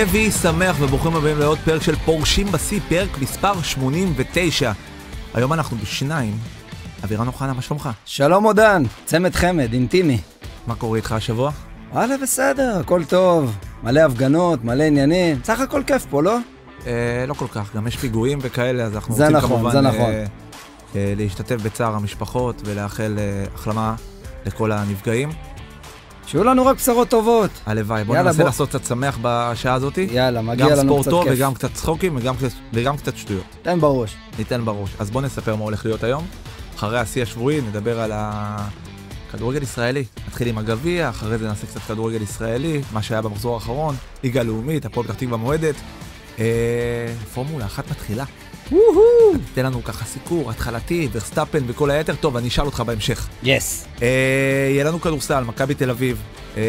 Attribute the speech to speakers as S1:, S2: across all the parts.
S1: לוי שמח וברוכים הבאים לעוד פרק של פורשים בשיא, פרק מספר 89. היום אנחנו בשניים. אבירן אוחנה, מה שלומך? שלום עודן, צמד חמד, אינטימי. מה קורה
S2: איתך השבוע? וואלה, בסדר, הכל טוב. מלא הפגנות, מלא עניינים. סך הכל כיף פה, לא?
S1: אה, לא כל כך, גם יש פיגועים וכאלה, אז אנחנו רוצים נכון, כמובן... זה נכון, זה אה, נכון. אה, להשתתף בצער המשפחות ולאחל אה, החלמה לכל הנפגעים. שיהיו לנו רק בשרות טובות. הלוואי, בוא ננסה לעשות קצת שמח בשעה הזאת. יאללה, מגיע לנו קצת כיף. גם ספורטו וגם קצת צחוקים וגם, קצת שטויות. ניתן בראש. ניתן בראש. אז בוא נספר מה הולך להיות היום. אחרי השיא השבועי נדבר על הכדורגל ישראלי. נתחיל עם הגביע, אחרי זה נעשה קצת כדורגל ישראלי, מה שהיה במחזור האחרון, ליגה לאומית, הפועל פתח תקווה מועדת. אה, פורמולה אחת מתחילה. תן לנו ככה סיקור, התחלתי, ורסטאפן וכל היתר. טוב, אני אשאל אותך בהמשך. יס. Yes. אה, יהיה לנו כדורסל, מכבי תל אביב, אה,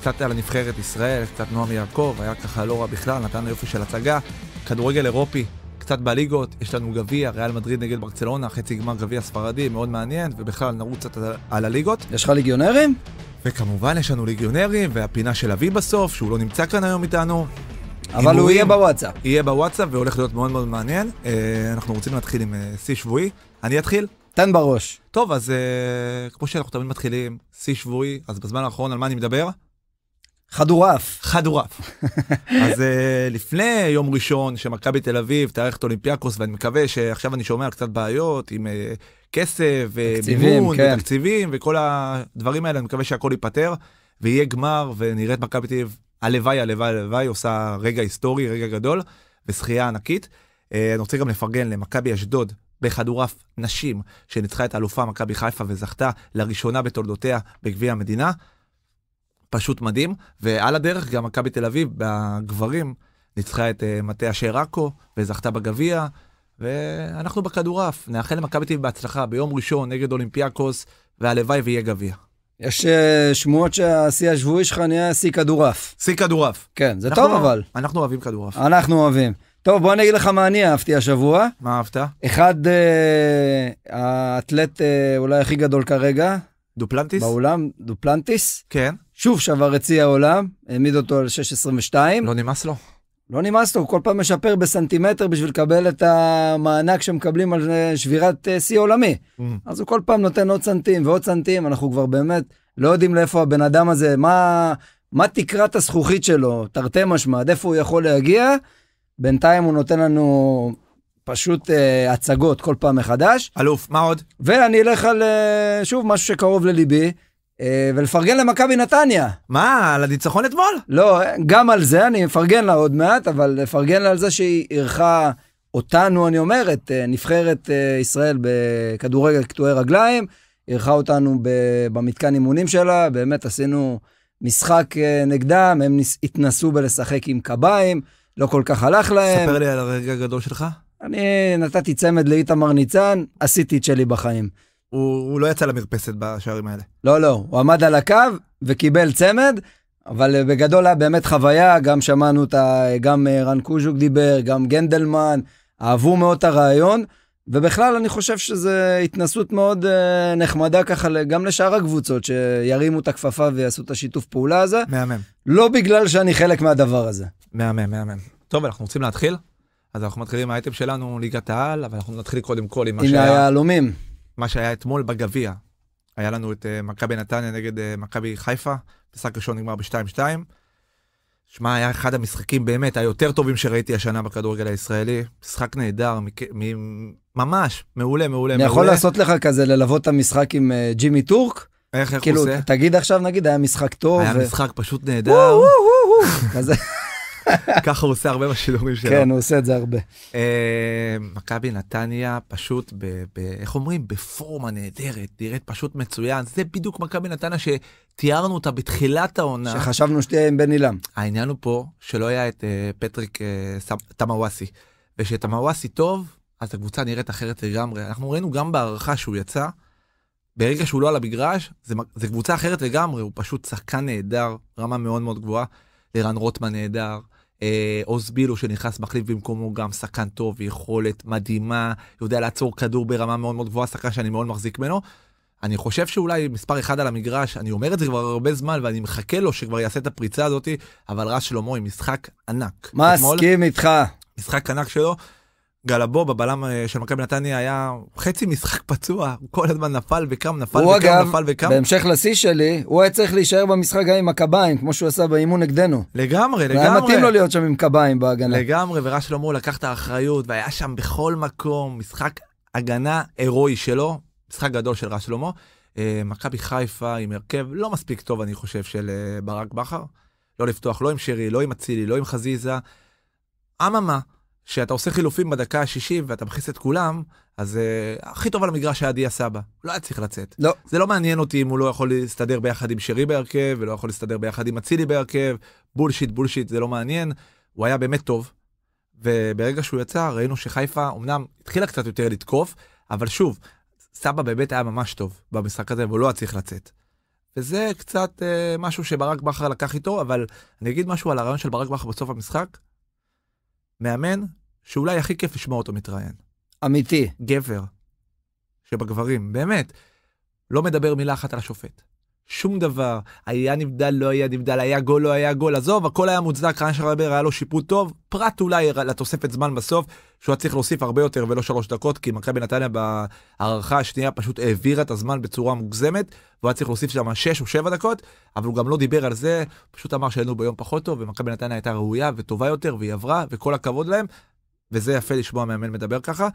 S1: קצת על הנבחרת ישראל, קצת נועם יעקב, היה ככה לא רע בכלל, נתן יופי של הצגה. כדורגל אירופי, קצת בליגות, יש לנו גביע, ריאל מדריד נגד ברצלונה, חצי גמר גביע ספרדי, מאוד מעניין, ובכלל נרוץ קצת על הליגות. יש לך ליגיונרים? וכמובן יש לנו ליגיונרים, והפינה של אבי בסוף, שהוא לא נמצא כאן היום איתנו, אבל הוא יהיה בוואטסאפ. יהיה בוואטסאפ והולך להיות מאוד מאוד מעניין. אה, אנחנו רוצים להתחיל עם אה, שיא שבועי. אני אתחיל? תן בראש. טוב, אז אה, כמו שאנחנו תמיד מתחילים, שיא שבועי, אז בזמן האחרון על מה אני מדבר? חדורף. חדורף. אז לפני יום ראשון שמכבי תל אביב תארך את אולימפיאקוס, ואני מקווה שעכשיו אני שומע קצת בעיות עם כסף, ומימון, כן. ותקציבים, וכל הדברים האלה, אני מקווה שהכל ייפתר, ויהיה גמר, ונראה את מכבי תל אביב הלוואי, הלוואי, הלוואי, עושה רגע היסטורי, רגע גדול, וזכייה ענקית. אה, אני רוצה גם לפרגן למכבי אשדוד בכדורעף נשים, שניצחה את האלופה מכבי חיפה וזכתה לראשונה בתולדותיה בגביע המדינה. פשוט מדהים, ועל הדרך גם מכבי תל אביב בגברים ניצחה את אה, מטה אשר עכו וזכתה בגביע, ואנחנו בכדורעף, נאחל למכבי תל אביב בהצלחה ביום ראשון נגד אולימפיאקוס, והלוואי ויהיה גביע. יש אה, שמועות
S2: שהשיא השבועי שלך נהיה שיא כדורעף. שיא כדורעף. כן, זה אנחנו, טוב אבל.
S1: אנחנו אוהבים כדורעף.
S2: אנחנו אוהבים. טוב, בוא אני אגיד לך מה אני אהבתי השבוע. מה אהבת? אחד, אה, האתלט אה, אולי הכי גדול כרגע. דופלנטיס? בעולם, דופלנטיס. כן. שוב שבר את שיא העולם, העמיד אותו על 6.22. לא נמאס לו. לא נמאס לו, הוא כל פעם משפר בסנטימטר בשביל לקבל את המענק שמקבלים על אה, שבירת אה, שיא עולמי. Mm. אז הוא כל פעם נותן עוד סנטים ועוד סנטים, אנחנו כבר באמת לא יודעים לאיפה הבן אדם הזה, מה, מה תקרת הזכוכית שלו, תרתי משמע, עד איפה הוא יכול להגיע. בינתיים הוא נותן לנו פשוט אה, הצגות כל פעם מחדש. אלוף, מה עוד? ואני אלך על, אה, שוב, משהו שקרוב לליבי. אה, ולפרגן למכבי נתניה. מה, על הניצחון אתמול? לא, גם על זה, אני מפרגן לה עוד מעט, אבל לפרגן לה על זה שהיא אירחה אותנו, אני אומר, את אה, נבחרת אה, ישראל בכדורגל קטועי רגליים, אירחה אותנו במתקן אימונים שלה, באמת עשינו משחק נגדם, הם התנסו בלשחק עם קביים, לא כל כך הלך להם. ספר
S1: לי על הרגע הגדול שלך.
S2: אני נתתי צמד לאיתמר ניצן, עשיתי את שלי בחיים.
S1: הוא, הוא לא יצא למרפסת בשערים האלה.
S2: לא, לא, הוא עמד על הקו וקיבל צמד, אבל בגדול היה באמת חוויה, גם שמענו את ה... גם אה, רן קוז'וק דיבר, גם גנדלמן, אהבו מאוד את הרעיון, ובכלל אני חושב שזו התנסות מאוד אה, נחמדה ככה גם לשאר הקבוצות, שירימו את הכפפה ויעשו את השיתוף פעולה הזה. מהמם. לא בגלל שאני חלק מהדבר הזה.
S1: מהמם, מהמם. טוב, אנחנו רוצים להתחיל? אז אנחנו מתחילים עם האייטם שלנו, ליגת העל, אבל אנחנו נתחיל קודם כל עם מה שהיה... עם היהלומים. מה שהיה אתמול בגביע. היה לנו את uh, מכבי נתניה נגד uh, מכבי חיפה, משחק ראשון נגמר ב-2-2. שמע, היה אחד המשחקים באמת היותר טובים שראיתי השנה בכדורגל הישראלי. משחק נהדר, מק... מ... ממש, מעולה, מעולה. מעולה. אני יכול לעשות
S2: לך כזה ללוות את המשחק עם uh, ג'ימי טורק?
S1: איך, איך כאילו, הוא עושה? כאילו,
S2: תגיד עכשיו, נגיד, היה משחק
S1: טוב. היה ו... משחק פשוט נהדר. כזה. ככה הוא עושה הרבה מהשידורים שלו. כן, הוא עושה את זה הרבה. אה, מכבי נתניה פשוט, איך אומרים? בפורמה נהדרת, נראית פשוט מצוין. זה בדיוק מכבי נתניה שתיארנו אותה בתחילת העונה. שחשבנו שתהיה עם בן עילם. העניין הוא פה שלא היה את אה, פטריק uh, אה, תמאוואסי. ושתמאוואסי טוב, אז הקבוצה נראית אחרת לגמרי. אנחנו ראינו גם בהערכה שהוא יצא, ברגע שהוא לא על המגרש, זה, קבוצה אחרת לגמרי, הוא פשוט שחקן נהדר, רמה מאוד מאוד גבוהה. לירן רוטמן נהדר, עוז אה, בילו שנכנס מחליף במקומו גם שחקן טוב, יכולת מדהימה, יודע לעצור כדור ברמה מאוד מאוד גבוהה, שחקן שאני מאוד מחזיק ממנו. אני חושב שאולי מספר אחד על המגרש, אני אומר את זה כבר הרבה זמן ואני מחכה לו שכבר יעשה את הפריצה הזאת, אבל רז שלמה עם משחק ענק. מסכים איתך. משחק ענק שלו. גלבו בבלם אה, של מכבי נתניה, היה חצי משחק פצוע, הוא כל הזמן נפל וקם, נפל וקם, אגב, נפל וקם. הוא אגב, בהמשך
S2: לשיא שלי, הוא היה צריך להישאר במשחק גם עם הקביים, כמו שהוא עשה באימון נגדנו. לגמרי, לגמרי. היה מתאים לו להיות שם עם קביים בהגנה.
S1: לגמרי, ורש שלמה לקח את האחריות, והיה שם בכל מקום, משחק הגנה הירואי שלו, משחק גדול של רש שלמה. אה, מכבי חיפה עם הרכב לא מספיק טוב, אני חושב, של אה, ברק בכר. לא לפתוח לא עם שרי, לא עם אצילי, לא עם חזיזה. אממה, כשאתה עושה חילופים בדקה ה-60 ואתה מכניס את כולם, אז uh, הכי טוב על המגרש היה דיה סבא, לא היה צריך לצאת. לא. זה לא מעניין אותי אם הוא לא יכול להסתדר ביחד עם שרי בהרכב, ולא יכול להסתדר ביחד עם אצילי בהרכב, בולשיט, בולשיט, זה לא מעניין. הוא היה באמת טוב, וברגע שהוא יצא ראינו שחיפה אמנם התחילה קצת יותר לתקוף, אבל שוב, סבא באמת היה ממש טוב במשחק הזה, והוא לא היה צריך לצאת. וזה קצת uh, משהו שברק בכר לקח איתו, אבל אני אגיד משהו על הרעיון של ברק בכר בסוף המשחק. מאמן שאולי הכי כיף לשמוע אותו מתראיין. אמיתי. גבר. שבגברים, באמת. לא מדבר מילה אחת על השופט. שום דבר. היה נבדל, לא היה נבדל, היה גול, לא היה גול, עזוב, הכל היה מוצדק, רן שרבר היה לו שיפוט טוב, פרט אולי לתוספת זמן בסוף, שהוא היה צריך להוסיף הרבה יותר ולא שלוש דקות, כי מכבי נתניה בהערכה השנייה פשוט העבירה את הזמן בצורה מוגזמת, והוא היה צריך להוסיף שם שש או שבע דקות, אבל הוא גם לא דיבר על זה, פשוט אמר שהיינו ביום פחות טוב, ומכבי נתניה הייתה ראויה וטובה יותר, והיא עברה, וכל הכבוד להם, וזה יפה לשמוע מאמן מדבר ככה,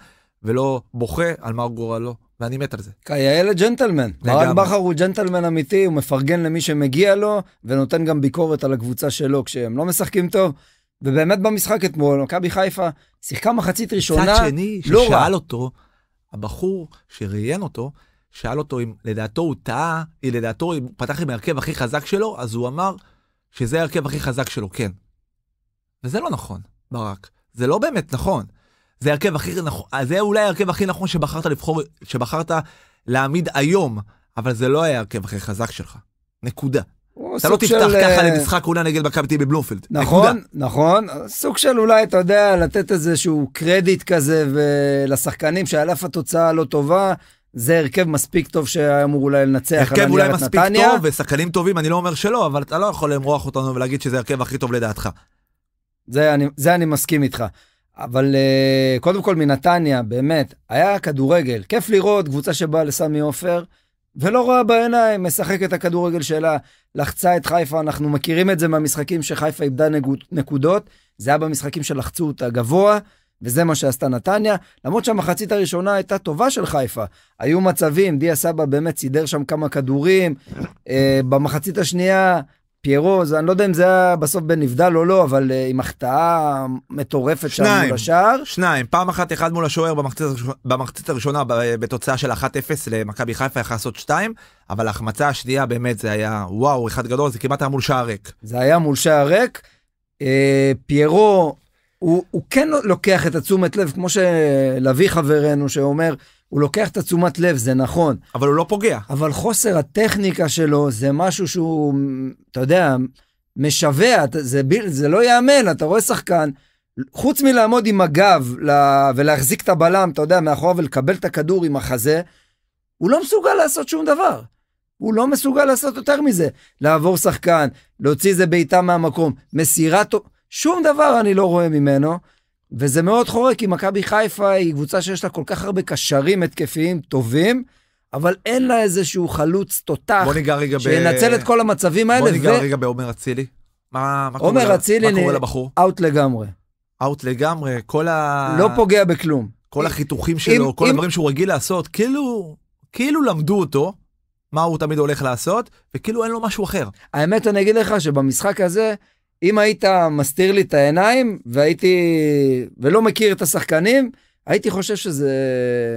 S1: ולא בוכה על מה הוא גורלו, ואני מת על זה.
S2: כיאה כן, לג'נטלמן. ברק בכר הוא ג'נטלמן אמיתי, הוא מפרגן למי שמגיע לו, ונותן גם ביקורת על הקבוצה שלו כשהם לא משחקים טוב. ובאמת במשחק אתמול, מכבי חיפה שיחקה מחצית ראשונה, מצד שני, לא ששאל רע.
S1: אותו, הבחור שראיין אותו, שאל אותו אם לדעתו הוא טעה, אם לדעתו אם הוא פתח עם ההרכב הכי חזק שלו, אז הוא אמר שזה ההרכב הכי חזק שלו, כן. וזה לא נכון, ברק. זה לא באמת נכון. זה הרכב הכי נכון, זה אולי ההרכב הכי נכון שבחרת לבחור, שבחרת להעמיד היום, אבל זה לא היה הרכב הכי חזק שלך. נקודה. אתה לא תפתח של... ככה אה, למשחק אולי נגד מכבי טיבי בבלומפילד. נכון, נקודה. נכון. סוג של אולי, אתה
S2: יודע, לתת איזשהו קרדיט כזה לשחקנים, שעל אף התוצאה הלא טובה, זה הרכב מספיק טוב שהיה אמור אולי לנצח. הרכב אולי מספיק נתניה.
S1: טוב ושחקנים טובים, אני לא אומר שלא, אבל אתה לא יכול למרוח אותנו ולהגיד שזה הרכב הכי טוב לדעתך.
S2: זה אני, זה אני מסכים איתך. אבל uh, קודם כל מנתניה, באמת, היה כדורגל. כיף לראות קבוצה שבאה לסמי עופר ולא רואה בעיניים, משחק את הכדורגל שלה, לחצה את חיפה, אנחנו מכירים את זה מהמשחקים שחיפה איבדה נקודות, זה היה במשחקים שלחצו אותה גבוה, וזה מה שעשתה נתניה, למרות שהמחצית הראשונה הייתה טובה של חיפה. היו מצבים, דיה סבא באמת סידר שם כמה כדורים, אה, במחצית השנייה פיירו, זה, אני לא יודע אם זה היה בסוף בנבדל או לא, אבל uh, עם החטאה מטורפת
S1: שם מול השער. שניים, פעם אחת אחד מול השוער במחצית, במחצית הראשונה בתוצאה של 1-0 למכבי חיפה יכול לעשות 2, אבל ההחמצה השנייה באמת זה היה וואו, אחד גדול, זה כמעט היה מול שער ריק. זה היה מול שער ריק. אה, פיירו, הוא,
S2: הוא כן לוקח את התשומת לב, כמו שלוי חברנו שאומר, הוא לוקח את התשומת לב, זה נכון. אבל הוא לא פוגע. אבל חוסר הטכניקה שלו זה משהו שהוא, אתה יודע, משווע, זה, זה לא ייאמן, אתה רואה שחקן, חוץ מלעמוד עם הגב לה, ולהחזיק את הבלם, אתה יודע, מאחורה ולקבל את הכדור עם החזה, הוא לא מסוגל לעשות שום דבר. הוא לא מסוגל לעשות יותר מזה. לעבור שחקן, להוציא איזה בעיטה מהמקום, מסירה... שום דבר אני לא רואה ממנו. וזה מאוד חורק, כי מכבי חיפה היא קבוצה שיש לה כל כך הרבה קשרים התקפיים טובים, אבל אין לה איזשהו חלוץ תותח, שינצל ב... את כל המצבים האלה. בוא ניגע ו... רגע
S1: בעומר אצילי. מה, מה, עומר אצילי, מה קורה לבחור? אאוט לגמרי. אאוט לגמרי, כל ה... לא פוגע בכלום. כל החיתוכים שלו, אם, כל אם... הדברים שהוא רגיל לעשות, כאילו, כאילו למדו אותו, מה הוא תמיד הולך לעשות, וכאילו אין לו משהו אחר.
S2: האמת, אני אגיד לך שבמשחק הזה, אם היית מסתיר לי את העיניים והייתי ולא מכיר את השחקנים, הייתי חושב שזה,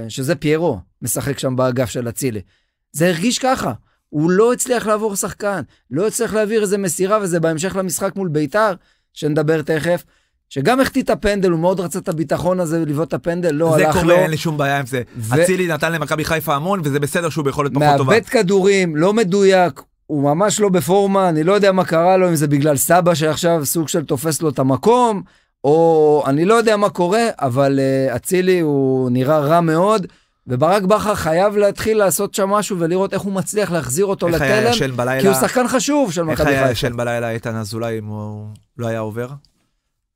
S2: שזה פיירו משחק שם באגף של אצילי. זה הרגיש ככה. הוא לא הצליח לעבור שחקן, לא הצליח להעביר איזה מסירה, וזה בהמשך למשחק מול ביתר, שנדבר תכף, שגם החטיא את הפנדל, הוא מאוד רצה את הביטחון הזה לבעוט את הפנדל, לא הלך לו. זה קורה, אין
S1: לי שום בעיה עם זה. אצילי ו... נתן למכבי חיפה המון, וזה בסדר שהוא ביכולת פחות טובה. מאבד
S2: כדורים, לא מדויק, הוא ממש לא בפורמה, אני לא יודע מה קרה לו, אם זה בגלל סבא שעכשיו סוג של תופס לו את המקום, או אני לא יודע מה קורה, אבל אה, אצילי uh, הוא נראה רע מאוד. וברק בכר חייב להתחיל לעשות שם משהו ולראות איך הוא מצליח להחזיר אותו לתלם, בלילה... כי הוא שחקן חשוב של מכבי חיפה. איך היה
S1: ישן בלילה איתן אזולאי אם הוא לא היה עובר?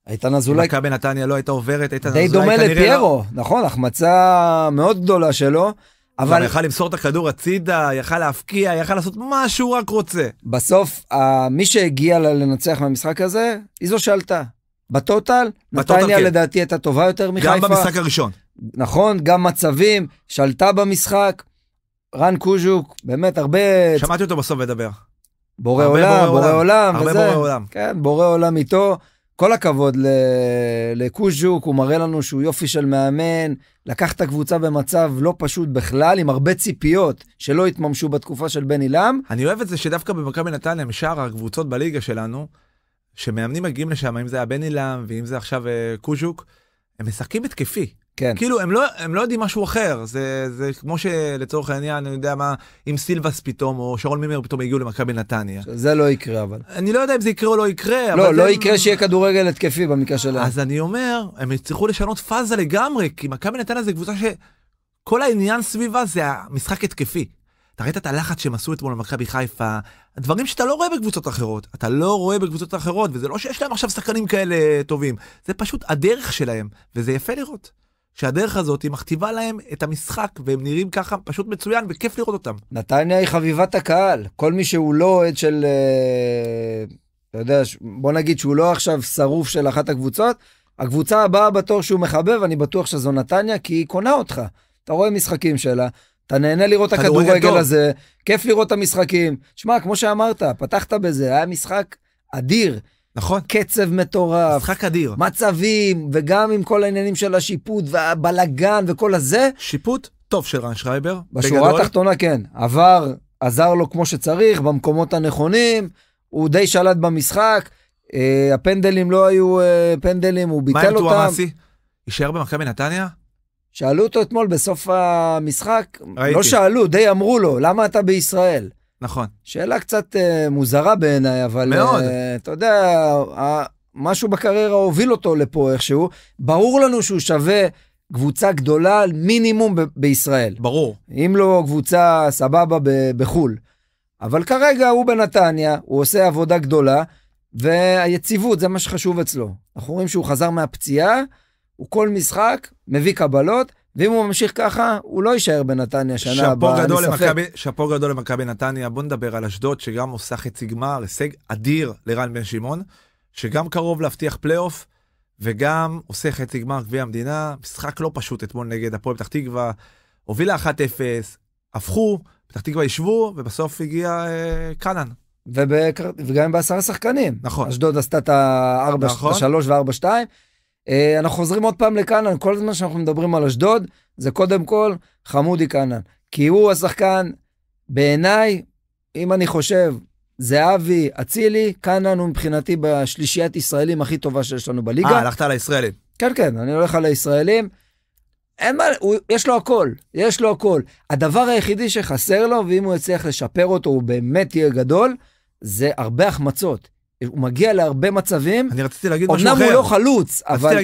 S1: איתן אזולאי... מכבי נתניה לא הייתה עוברת, איתן אזולאי כנראה... די לא. דומה לפיירו, לא...
S2: נכון, החמצה מאוד גדולה שלו.
S1: אבל... יכל למסור את הכדור הצידה, יכל להפקיע, יכל לעשות מה שהוא רק רוצה. בסוף,
S2: מי שהגיע לנצח מהמשחק הזה, היא זו שעלתה. בטוטל, נתניה כן. לדעתי הייתה טובה יותר מחיפה. גם במשחק הראשון. נכון, גם מצבים, שלטה במשחק. רן קוז'וק, באמת הרבה... שמעתי אותו בסוף מדבר. בורא עולם, בורא עולם, הרבה בורא עולם. כן, בורא עולם איתו. כל הכבוד לקוז'וק, הוא מראה לנו שהוא יופי של מאמן, לקח את הקבוצה במצב לא פשוט בכלל,
S1: עם הרבה ציפיות שלא התממשו בתקופה של בני לאם. אני אוהב את זה שדווקא במכבי נתניה, משאר הקבוצות בליגה שלנו, שמאמנים מגיעים לשם, אם זה היה בני לאם, ואם זה עכשיו אה, קוז'וק, הם משחקים התקפי. כן. כאילו, הם לא, הם לא יודעים משהו אחר. זה, זה כמו שלצורך העניין, אני יודע מה, אם סילבס פתאום, או שרון מימר פתאום הגיעו למכבי נתניה. זה לא יקרה, אבל. אני לא יודע אם זה יקרה או לא יקרה, לא, אבל... לא, לא הם... יקרה שיהיה כדורגל התקפי במקרה שלהם. אז אני אומר, הם יצטרכו לשנות פאזה לגמרי, כי מכבי נתניה זה קבוצה שכל העניין סביבה זה המשחק התקפי. אתה ראית את הלחץ שהם עשו אתמול במכבי חיפה, דברים שאתה לא רואה בקבוצות אחרות. אתה לא רואה בקבוצות אחרות, וזה לא שיש להם עכשיו שחקנים כאלה טובים, זה פשוט הדרך שלהם, וזה יפה לראות. שהדרך הזאת היא מכתיבה להם את המשחק, והם נראים ככה פשוט מצוין וכיף לראות אותם.
S2: נתניה היא חביבת הקהל. כל מי שהוא לא אוהד של... אה, אתה יודע, בוא נגיד שהוא לא עכשיו שרוף של אחת הקבוצות, הקבוצה הבאה בתור שהוא מחבב, אני בטוח שזו נתניה, כי היא קונה אותך. אתה רואה משחקים שלה, אתה נהנה לראות את הכדורגל הזה, כיף לראות את המשחקים. שמע, כמו שאמרת, פתחת בזה, היה משחק אדיר. נכון. קצב מטורף. משחק אדיר. מצבים, וגם עם כל העניינים של השיפוט והבלגן וכל הזה. שיפוט
S1: טוב של רן שרייבר. בשורה בגדול.
S2: התחתונה כן. עבר, עזר לו כמו שצריך, במקומות הנכונים, הוא די שלט במשחק, אה, הפנדלים לא היו אה, פנדלים, הוא ביטל אותם. מה עם טועמאסי?
S1: יישאר במכבי נתניה?
S2: שאלו אותו אתמול בסוף המשחק, לא ראיתי. לא שאלו, די אמרו לו, למה אתה בישראל? נכון. שאלה קצת uh, מוזרה בעיניי, אבל... אה, מאוד. Uh, אתה יודע, uh, משהו בקריירה הוביל אותו לפה איכשהו. ברור לנו שהוא שווה קבוצה גדולה על מינימום ב- בישראל. ברור. אם לא קבוצה סבבה ב- בחו"ל. אבל כרגע הוא בנתניה, הוא עושה עבודה גדולה, והיציבות זה מה שחשוב אצלו. אנחנו רואים שהוא חזר מהפציעה, הוא כל משחק מביא קבלות, ואם הוא ממשיך ככה, הוא לא יישאר בנתניה שנה הבאה, אני ספק.
S1: שאפו גדול למכבי נתניה, בוא נדבר על אשדוד, שגם עושה חצי גמר, הישג אדיר לרן בן שמעון, שגם קרוב להבטיח פלייאוף, וגם עושה חצי גמר גביע המדינה, משחק לא פשוט אתמול נגד הפועל פתח תקווה, הובילה 1-0, הפכו, פתח תקווה ישבו, ובסוף הגיע אה, קאנן. ובקר...
S2: וגם בעשרה שחקנים. נכון. אשדוד עשתה את ה 3 נכון. ו 4 2 אה, אנחנו חוזרים עוד פעם לקאנן, כל הזמן שאנחנו מדברים על אשדוד, זה קודם כל חמודי קאנן. כי הוא השחקן, בעיניי, אם אני חושב, זהבי, אצילי, קאנן הוא מבחינתי בשלישיית ישראלים הכי טובה שיש לנו בליגה. אה, הלכת על הישראלים. כן, כן, אני הולך על הישראלים. אין מה, הוא, יש לו הכל, יש לו הכל. הדבר היחידי שחסר לו, ואם הוא יצליח לשפר אותו, הוא באמת יהיה גדול, זה הרבה החמצות. הוא מגיע להרבה מצבים. אני רציתי להגיד משהו אחר. אמנם הוא לא חלוץ, אבל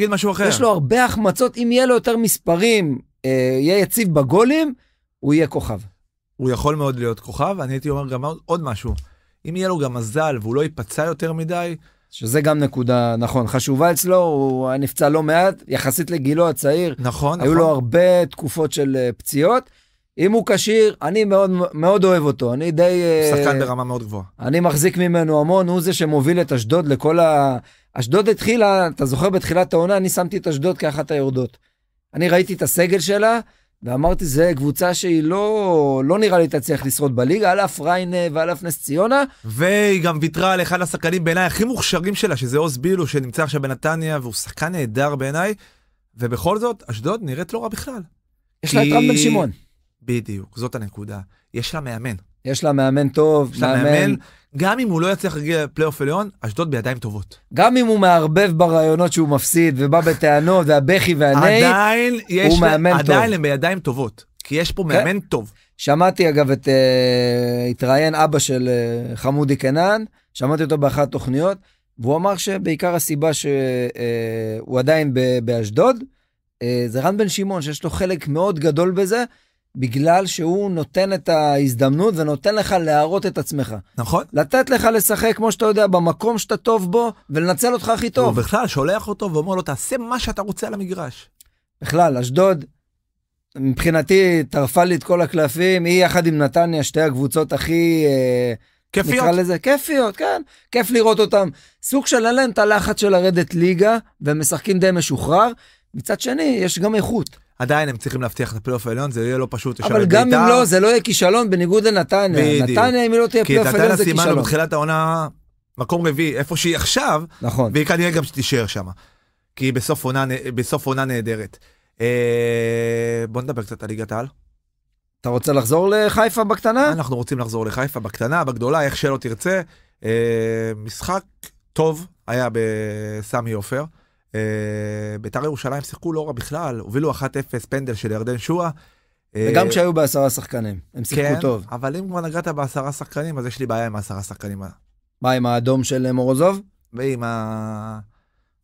S2: יש לו הרבה החמצות. אם יהיה לו יותר מספרים, אה, יהיה יציב בגולים, הוא
S1: יהיה כוכב. הוא יכול מאוד להיות כוכב, אני הייתי אומר גם עוד משהו. אם יהיה לו גם מזל והוא לא ייפצע יותר מדי... שזה גם נקודה, נכון, חשובה אצלו, הוא היה נפצע לא
S2: מעט, יחסית לגילו הצעיר. נכון, היו נכון. היו לו הרבה תקופות של אה, פציעות. אם הוא כשיר, אני מאוד, מאוד אוהב אותו, אני די... שחקן uh, ברמה מאוד גבוהה. אני מחזיק ממנו המון, הוא זה שמוביל את אשדוד לכל ה... אשדוד התחילה, אתה זוכר בתחילת העונה, אני שמתי את אשדוד כאחת היורדות. אני ראיתי את הסגל שלה, ואמרתי, זו קבוצה שהיא לא, לא נראה לי תצליח לשרוד בליגה, על אף ריינה ועל אף נס ציונה.
S1: והיא גם ויתרה על אחד השחקנים בעיניי הכי מוכשרים שלה, שזה עוז בילו, שנמצא עכשיו בנתניה, והוא שחקן נהדר בעיניי, ובכל זאת, אשדוד נראית לא רע בכלל. יש כי... לה את רם בן שמעון. בדיוק, זאת הנקודה. יש לה מאמן. יש לה מאמן טוב, יש לה מאמן... מאמן... גם אם הוא לא יצליח להגיע לפלייאוף עליון, אשדוד בידיים טובות.
S2: גם אם הוא מערבב ברעיונות שהוא מפסיד, ובא בטענות, והבכי והנהי, עדיין יש הוא מאמן לה... טוב. עדיין הם
S1: בידיים טובות, כי יש פה כן. מאמן כן? טוב.
S2: שמעתי אגב את... Uh, התראיין אבא של uh, חמודי קנן, שמעתי אותו באחת התוכניות, והוא אמר שבעיקר הסיבה שהוא אה, uh, עדיין באשדוד, uh, זה רן בן שמעון, שיש לו חלק מאוד גדול בזה, בגלל שהוא נותן את ההזדמנות ונותן לך להראות את עצמך. נכון. לתת לך לשחק, כמו שאתה יודע, במקום שאתה טוב בו, ולנצל אותך הכי טוב. הוא בכלל שולח אותו ואומר לו, תעשה מה שאתה רוצה על המגרש. בכלל, אשדוד, מבחינתי, טרפה לי את כל הקלפים, היא יחד עם נתניה, שתי הקבוצות הכי... אה, כיפיות. נקרא לזה כיפיות, כן. כיף לראות אותם. סוג של אין להם את הלחץ של לרדת ליגה, והם משחקים די משוחרר. מצד שני, יש גם איכות.
S1: עדיין הם צריכים להבטיח את הפלייאוף העליון, זה יהיה לא פשוט. אבל גם ביתר. אם לא, זה לא
S2: יהיה כישלון בניגוד לנתניה. נתניה, אם היא לא תהיה פלייאוף העליון, זה כישלון. כי נתניה סימנו
S1: בתחילת העונה מקום רביעי, איפה שהיא עכשיו, נכון. והיא כנראה גם שתישאר שם. כי היא בסוף עונה, בסוף עונה נהדרת. אה, בוא נדבר קצת על ליגת העל. אתה רוצה לחזור לחיפה בקטנה? אנחנו רוצים לחזור לחיפה בקטנה, בגדולה, איך שלא תרצה. אה, משחק טוב היה בסמי עופר. אה, בית"ר ירושלים שיחקו לא רע בכלל, הובילו 1-0 פנדל של ירדן שואה. וגם כשהיו בעשרה שחקנים, הם שיחקו כן, טוב. אבל אם כבר נגעת בעשרה שחקנים, אז יש לי בעיה עם העשרה שחקנים.
S2: מה, עם האדום של אה, מורוזוב? ועם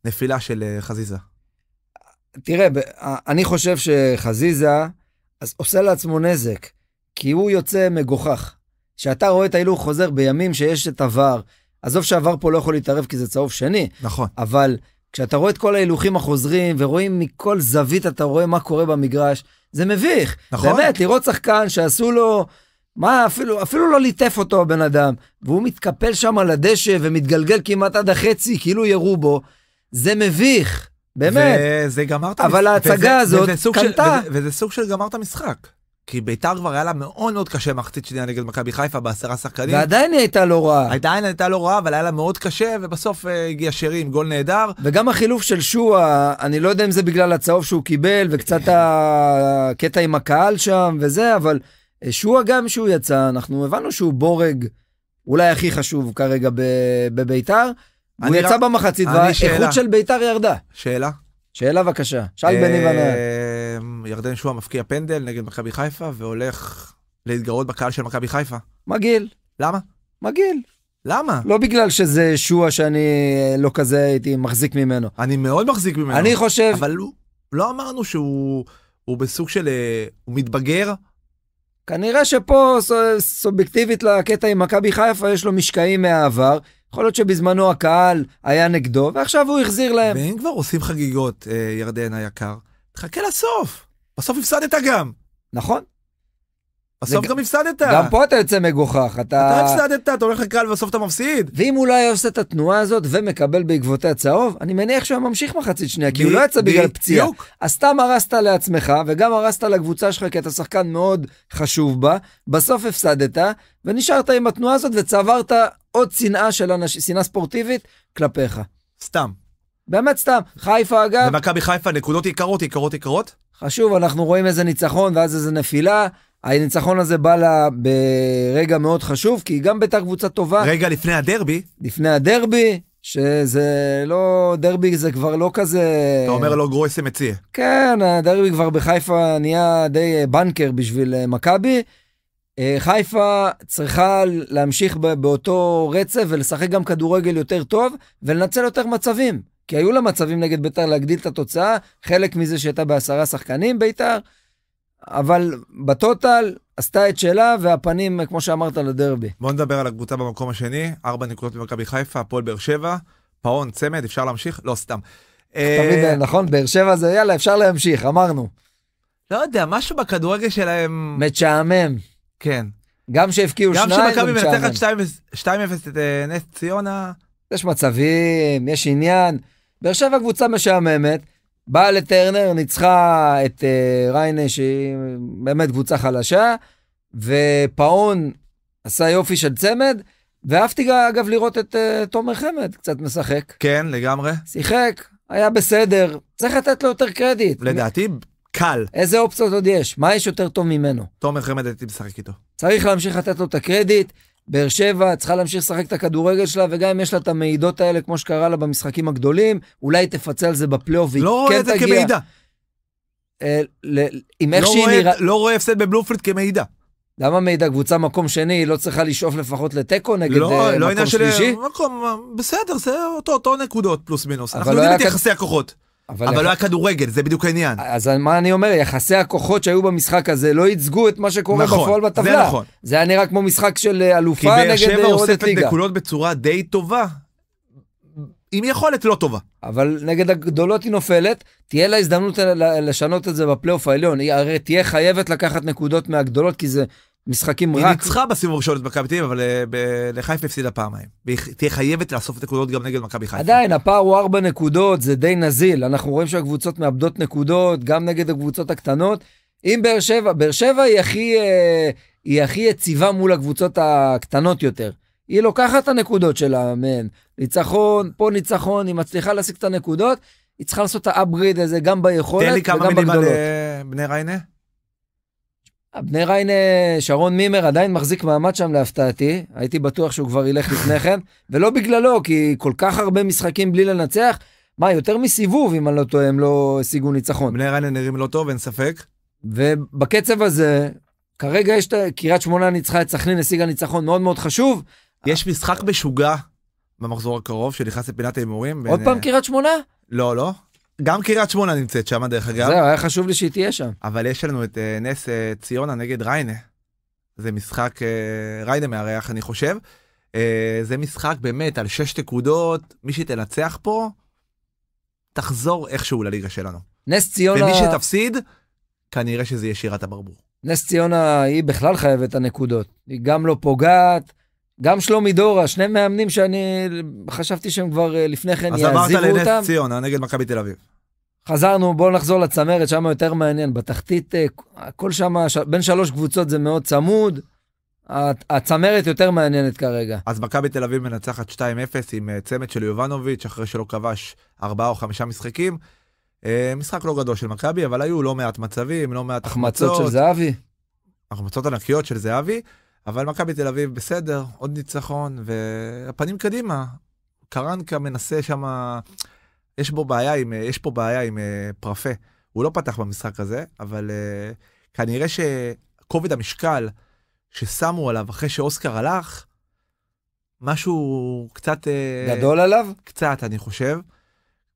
S2: הנפילה של אה, חזיזה. תראה, אני חושב שחזיזה עושה לעצמו נזק, כי הוא יוצא מגוחך. כשאתה רואה את ההילוך חוזר בימים שיש את הוואר, עזוב שהוואר פה לא יכול להתערב כי זה צהוב שני. נכון. אבל כשאתה רואה את כל ההילוכים החוזרים, ורואים מכל זווית אתה רואה מה קורה במגרש, זה מביך. נכון. באמת, לראות שחקן שעשו לו, מה, אפילו, אפילו לא ליטף אותו הבן אדם, והוא מתקפל שם על הדשא ומתגלגל כמעט עד החצי, כאילו ירו בו, זה מביך. באמת. וזה
S1: גמר את המשחק. אבל ההצגה וזה, הזאת וזה קנתה. של, וזה, וזה סוג של גמר את המשחק. כי ביתר כבר היה לה מאוד מאוד קשה מחצית שנייה נגד מכבי חיפה בעשרה שחקנים. ועדיין היא הייתה לא רעה. עדיין הייתה לא רעה, אבל היה לה מאוד קשה, ובסוף אה, הגיע שרי עם גול נהדר. וגם החילוף של שואה, אני
S2: לא יודע אם זה בגלל הצהוב שהוא קיבל, וקצת הקטע עם הקהל שם וזה, אבל שואה גם שהוא יצא, אנחנו הבנו שהוא בורג אולי הכי חשוב כרגע בביתר. הוא יצא לא- במחצית, והאיכות של ביתר ירדה.
S1: שאלה? שאלה בבקשה, שאל בני אה, ונאי. ירדן שועה מפקיע פנדל נגד מכבי חיפה, והולך להתגרות בקהל של מכבי חיפה. מגעיל. למה?
S2: מגעיל. למה? לא בגלל שזה שועה שאני לא כזה הייתי מחזיק ממנו. אני מאוד מחזיק ממנו. אני חושב...
S1: אבל הוא, לא אמרנו שהוא הוא בסוג של... אה, הוא מתבגר.
S2: כנראה שפה ס, סובייקטיבית לקטע עם מכבי חיפה יש לו משקעים מהעבר. יכול להיות שבזמנו הקהל היה נגדו, ועכשיו הוא החזיר להם. ואם כבר עושים חגיגות, אה, ירדן היקר.
S1: תחכה לסוף. בסוף הפסדת גם. נכון. בסוף גם הפסדת. גם
S2: פה אתה יוצא מגוחך, אתה... אתה
S1: הפסדת, אתה הולך לקהל ובסוף אתה מפסיד.
S2: ואם הוא לא היה עושה את התנועה הזאת ומקבל בעקבותיה צהוב, אני מניח שהוא היה ממשיך מחצית שנייה, כי הוא לא יצא בגלל פציעה. אז סתם הרסת לעצמך, וגם הרסת לקבוצה שלך, כי אתה שחקן מאוד חשוב בה, בסוף הפסדת, ונשארת עם התנועה הזאת וצברת עוד שנאה של אנשים, שנאה ספורטיבית, כלפיך. סתם. באמת סתם. חיפה אגב... ומכבי חיפה, נקודות יקרות, יקרות, יקרות? חשוב, אנחנו רואים איזה ניצחון ואז איזה נפילה. הניצחון הזה בא לה ברגע מאוד חשוב, כי גם ביתר קבוצה טובה. רגע לפני הדרבי. לפני הדרבי, שזה לא, דרבי זה כבר לא כזה... אתה אומר לא
S1: גרויסה מציע.
S2: כן, הדרבי כבר בחיפה נהיה די אה, בנקר בשביל אה, מכבי. אה, חיפה צריכה להמשיך באותו רצף ולשחק גם כדורגל יותר טוב ולנצל יותר מצבים. כי היו לה מצבים נגד ביתר להגדיל את התוצאה, חלק מזה שהייתה בעשרה שחקנים ביתר, אבל בטוטל
S1: עשתה את שלה, והפנים, כמו שאמרת, לדרבי. בוא נדבר על הקבוצה במקום השני, ארבע נקודות במכבי חיפה, הפועל באר שבע, פאון, צמד, אפשר להמשיך? לא, סתם. אה, תמיד, אה,
S2: נכון, באר שבע זה יאללה, אפשר להמשיך, אמרנו.
S1: לא יודע, משהו בכדורגל שלהם... מצ'עמם. כן. גם שהפקיעו שניים, זה לא מצעמם. גם שמכבי מנצחת 2-0 את אה, נס ציונה,
S2: יש מצבים, יש עניין. באר שבע קבוצה משעממת, באה לטרנר, ניצחה את uh, ריינה, שהיא באמת קבוצה חלשה, ופאון עשה יופי של צמד, ואהבתי אגב לראות את uh, תומר חמד קצת משחק. כן, לגמרי. שיחק, היה בסדר, צריך לתת לו יותר קרדיט. לדעתי, קל. איזה אופציות עוד יש? מה יש יותר טוב ממנו? תומר חמד הייתי משחק איתו. צריך להמשיך לתת לו את הקרדיט. באר שבע צריכה להמשיך לשחק את הכדורגל שלה, וגם אם יש לה את המעידות האלה, כמו שקרה לה במשחקים הגדולים, אולי תפצה על זה בפלייאוף, והיא לא כן תגיע. לא רואה את זה כמעידה. אל, אה, ל, עם לא איך לא שהיא נראית...
S1: לא רואה הפסד בבלופלד כמעידה.
S2: למה מידע קבוצה מקום שני, היא לא צריכה לשאוף לפחות לתיקו נגד לא, אה, לא מקום לא שלישי? לא, לא עניין
S1: של... מקום, אה, בסדר, זה אותו, אותו נקודות פלוס מינוס. אנחנו לא יודעים את יחסי הכוחות. אבל, אבל לא היה
S2: כדורגל, זה בדיוק העניין. אז מה אני אומר, יחסי הכוחות שהיו במשחק הזה לא ייצגו את מה שקורה נכון, בפועל בטבלה. זה נכון. זה היה נראה כמו משחק של אה, אלופה נגד יורדת ליגה. כי באר שבע אה, עושה את נקודות
S1: בצורה די
S2: טובה, עם יכולת לא טובה. אבל נגד הגדולות היא נופלת, תהיה לה הזדמנות לשנות את זה בפלייאוף העליון. היא הרי תהיה חייבת לקחת נקודות מהגדולות, כי זה משחקים רק... היא ניצחה
S1: בסיבוב ראשון את מכבי תל אביב, אבל אה, לחיפה הפסידה פעמיים. והיא תהיה חייבת לאסוף נקודות גם נגד מכבי חיפה.
S2: עדיין, הפער הוא ארבע נקודות, זה די נזיל. אנחנו רואים שהקבוצות מאבדות נקודות, גם נגד הקבוצות הקטנות. אם באר שבע, באר שבע היא הכי, אה, היא הכי יציבה מול הקבוצות הקטנות יותר. היא לוקחת את הנקודות שלה, מן. ניצחון, פה ניצחון, היא מצליחה להשיג את הנקודות. היא צריכה לעשות את האפגריד הזה גם ביכולת וגם בגדולות. תן לי כמה מילים על
S1: אה, בני ריינה. בני ריינה,
S2: שרון מימר עדיין מחזיק מעמד שם להפתעתי, הייתי בטוח שהוא כבר ילך לפני כן, ולא בגללו, כי כל כך הרבה משחקים בלי לנצח, מה, יותר מסיבוב, אם אני לא טועה, הם לא השיגו ניצחון. בני ריינה נראים לא טוב, אין ספק. ובקצב הזה, כרגע
S1: יש את קריית שמונה ניצחה את סכנין, השיגה ניצחון מאוד מאוד חשוב. יש משחק משוגע במחזור הקרוב שנכנס לפינת ההימורים. עוד בין... פעם אה, קריית שמונה? לא, לא. גם קריית שמונה נמצאת שם דרך אגב. זהו, היה חשוב לי שהיא תהיה שם. אבל יש לנו את אה, נס אה, ציונה נגד ריינה. זה משחק, אה, ריינה מארח אני חושב. זה משחק באמת על שש נקודות, מי שתנצח פה, תחזור איכשהו לליגה שלנו. נס ציונה... ומי שתפסיד, כנראה שזה יהיה שירת הברבור.
S2: נס ציונה היא בכלל חייבת הנקודות. היא גם לא פוגעת. גם שלומי דורה, שני מאמנים שאני חשבתי שהם כבר אה, לפני
S1: כן יעזיבו אותם. אז אמרת לנס ציונה נגד מכבי תל אביב.
S2: חזרנו, בואו נחזור לצמרת, שם יותר מעניין. בתחתית, אה, הכל שם, בין שלוש קבוצות זה
S1: מאוד צמוד. הצמרת יותר מעניינת כרגע. אז מכבי תל אביב מנצחת 2-0 עם אה, צמד של יובנוביץ', אחרי שלא כבש ארבעה או חמישה משחקים. משחק לא גדול של מכבי, אבל היו לא מעט מצבים, לא מעט החמצות. החמצות של זהבי. החמצות ענקיות של זהבי. אבל מכבי תל אביב בסדר, עוד ניצחון, והפנים קדימה. קרנקה מנסה שם, יש בו בעיה עם, יש פה בעיה עם אה, פרפה. הוא לא פתח במשחק הזה, אבל אה, כנראה שכובד המשקל ששמו עליו אחרי שאוסקר הלך, משהו קצת... אה, גדול uh, עליו? קצת, אני חושב.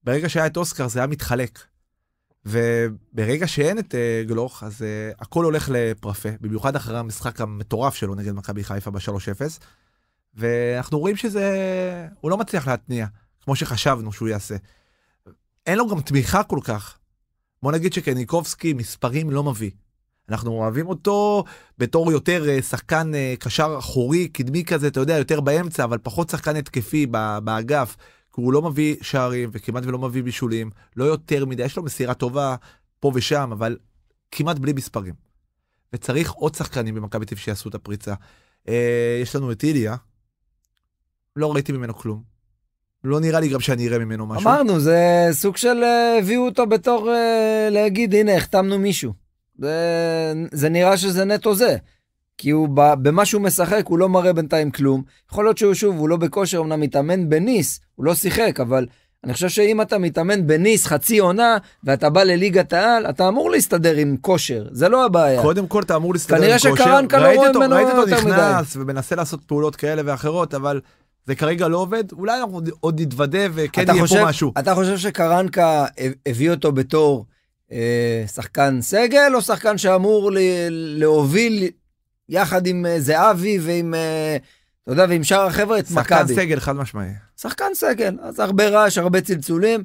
S1: ברגע שהיה את אוסקר זה היה מתחלק. וברגע שאין את uh, גלוך, אז uh, הכל הולך לפרפה, במיוחד אחרי המשחק המטורף שלו נגד מכבי חיפה ב-3-0, ואנחנו רואים שזה... הוא לא מצליח להתניע, כמו שחשבנו שהוא יעשה. אין לו גם תמיכה כל כך. בוא נגיד שקניקובסקי מספרים לא מביא. אנחנו אוהבים אותו בתור יותר אה, שחקן קשר אחורי, קדמי כזה, אתה יודע, יותר באמצע, אבל פחות שחקן התקפי באגף. כי הוא לא מביא שערים וכמעט ולא מביא בישולים, לא יותר מדי, יש לו מסירה טובה פה ושם, אבל כמעט בלי מספרים. וצריך עוד שחקנים במכבי תל שיעשו את הפריצה. אה, יש לנו את איליה, לא ראיתי ממנו כלום. לא נראה לי גם שאני אראה ממנו משהו. אמרנו, זה סוג של אה, הביאו אותו
S2: בתור אה, להגיד, הנה, החתמנו מישהו. זה, זה נראה שזה נטו זה. כי הוא במה שהוא משחק, הוא לא מראה בינתיים כלום. יכול להיות שהוא שוב, הוא לא בכושר, אמנם מתאמן בניס, הוא לא שיחק, אבל אני חושב שאם אתה מתאמן בניס חצי עונה, ואתה בא לליגת העל, אתה אמור להסתדר עם כושר, זה לא הבעיה. קודם כל אתה אמור להסתדר עם כושר. כנראה כאן לא רואה ממנו יותר מדי. ראיתי אותו נכנס
S1: ומנסה לעשות פעולות כאלה ואחרות, אבל זה כרגע לא עובד, אולי אנחנו עוד נתוודה וכן יהיה חושב, פה משהו.
S2: אתה חושב שקרנקה הביא אותו בתור אה, שחקן סגל, או שחקן שאמור ל, להוביל יחד עם אה, זהבי ועם, אה, אתה יודע, ועם שאר החבר'ה, את מכבי. שחקן סגל, חד משמעי. שחקן סגל, אז הרבה רעש, הרבה צלצולים.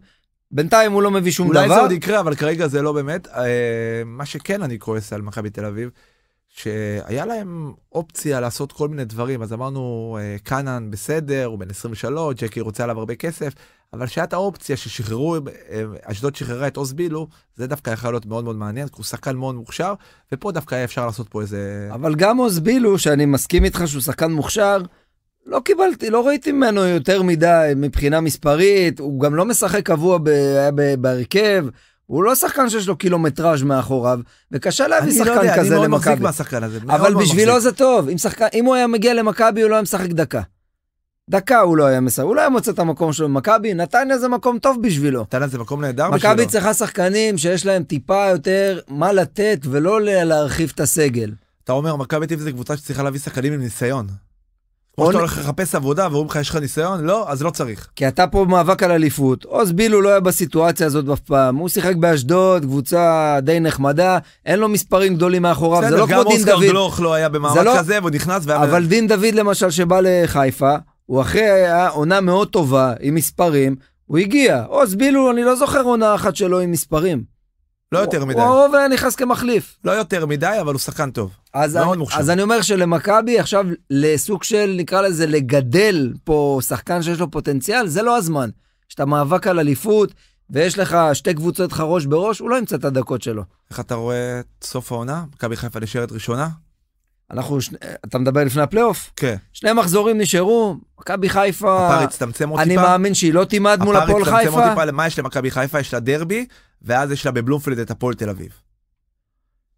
S2: בינתיים הוא לא מביא שום אולי דבר. אולי זה עוד
S1: יקרה, אבל כרגע זה לא באמת. אה, מה שכן אני כועס על מכבי תל אביב, שהיה להם אופציה לעשות כל מיני דברים אז אמרנו אה, קאנן בסדר הוא בן 23 ג'קי רוצה עליו הרבה כסף אבל שהיה את האופציה ששחררו אה, אשדוד שחררה את עוז בילו זה דווקא יכול להיות מאוד מאוד מעניין כי הוא שחקן מאוד מוכשר ופה דווקא היה אפשר לעשות פה איזה אבל גם עוז בילו שאני מסכים איתך שהוא שחקן מוכשר. לא קיבלתי, לא ראיתי ממנו
S2: יותר מדי מבחינה מספרית, הוא גם לא משחק קבוע בהרכב, הוא לא שחקן שיש לו קילומטראז' מאחוריו, וקשה להביא שחקן לא יודע, כזה למכבי. אני לא יודע, אני לא מאוד מחזיק מהשחקן הזה. אבל בשבילו זה טוב. אם, שחק... אם הוא היה מגיע למכבי, הוא לא היה משחק דקה. דקה הוא לא היה מסיים, הוא לא היה מוצא את המקום שלו במכבי, נתניה זה מקום טוב בשבילו. נתניה זה מקום נהדר בשבילו. מכבי צריכה שחקנים שיש להם טיפה יותר מה לתת ולא להרחיב את הסגל. אתה אומר,
S1: מכבי טיפ זה קבוצה שצריכה להביא שחקנים עם ניסיון. או שאתה הולך
S2: לחפש עבודה ואומרים לך יש לך ניסיון?
S1: לא, אז לא צריך.
S2: כי אתה פה במאבק על אליפות. עוז בילו לא היה בסיטואציה הזאת אף פעם. הוא שיחק באשדוד, קבוצה די נחמדה, אין לו מספרים גדולים מאחוריו, זה לא כמו דין דוד. גם אוסקר גלוך
S1: לא היה במאבק לא- כזה, והוא
S2: נכנס והיה... אבל דין דוד למשל שבא לחיפה, הוא אחרי עונה מאוד טובה עם מספרים, הוא הגיע. עוז בילו, אני לא זוכר עונה אחת שלו עם מספרים. לא יותר מדי. הוא הרוב נכנס כמחליף. לא יותר מדי, אבל הוא שחקן טוב. אז, מאוד אני, אז אני אומר שלמכבי עכשיו, לסוג של, נקרא לזה, לגדל פה שחקן שיש לו פוטנציאל, זה לא הזמן. יש את המאבק על אליפות, ויש לך שתי קבוצות לך ראש
S1: בראש, הוא לא ימצא את הדקות שלו. איך אתה רואה את סוף העונה? מכבי חיפה נשארת ראשונה? אנחנו, שני, אתה מדבר לפני הפלייאוף? כן. שני מחזורים נשארו, מכבי חיפה... הפער הצטמצם עוד טיפה. אני מאמין שהיא לא תימד מול הפועל חיפה. הפער הצטמצם עוד טיפה, מה יש למכבי חיפה? יש לה דרבי, ואז יש לה בבלומפילד את הפועל תל אביב.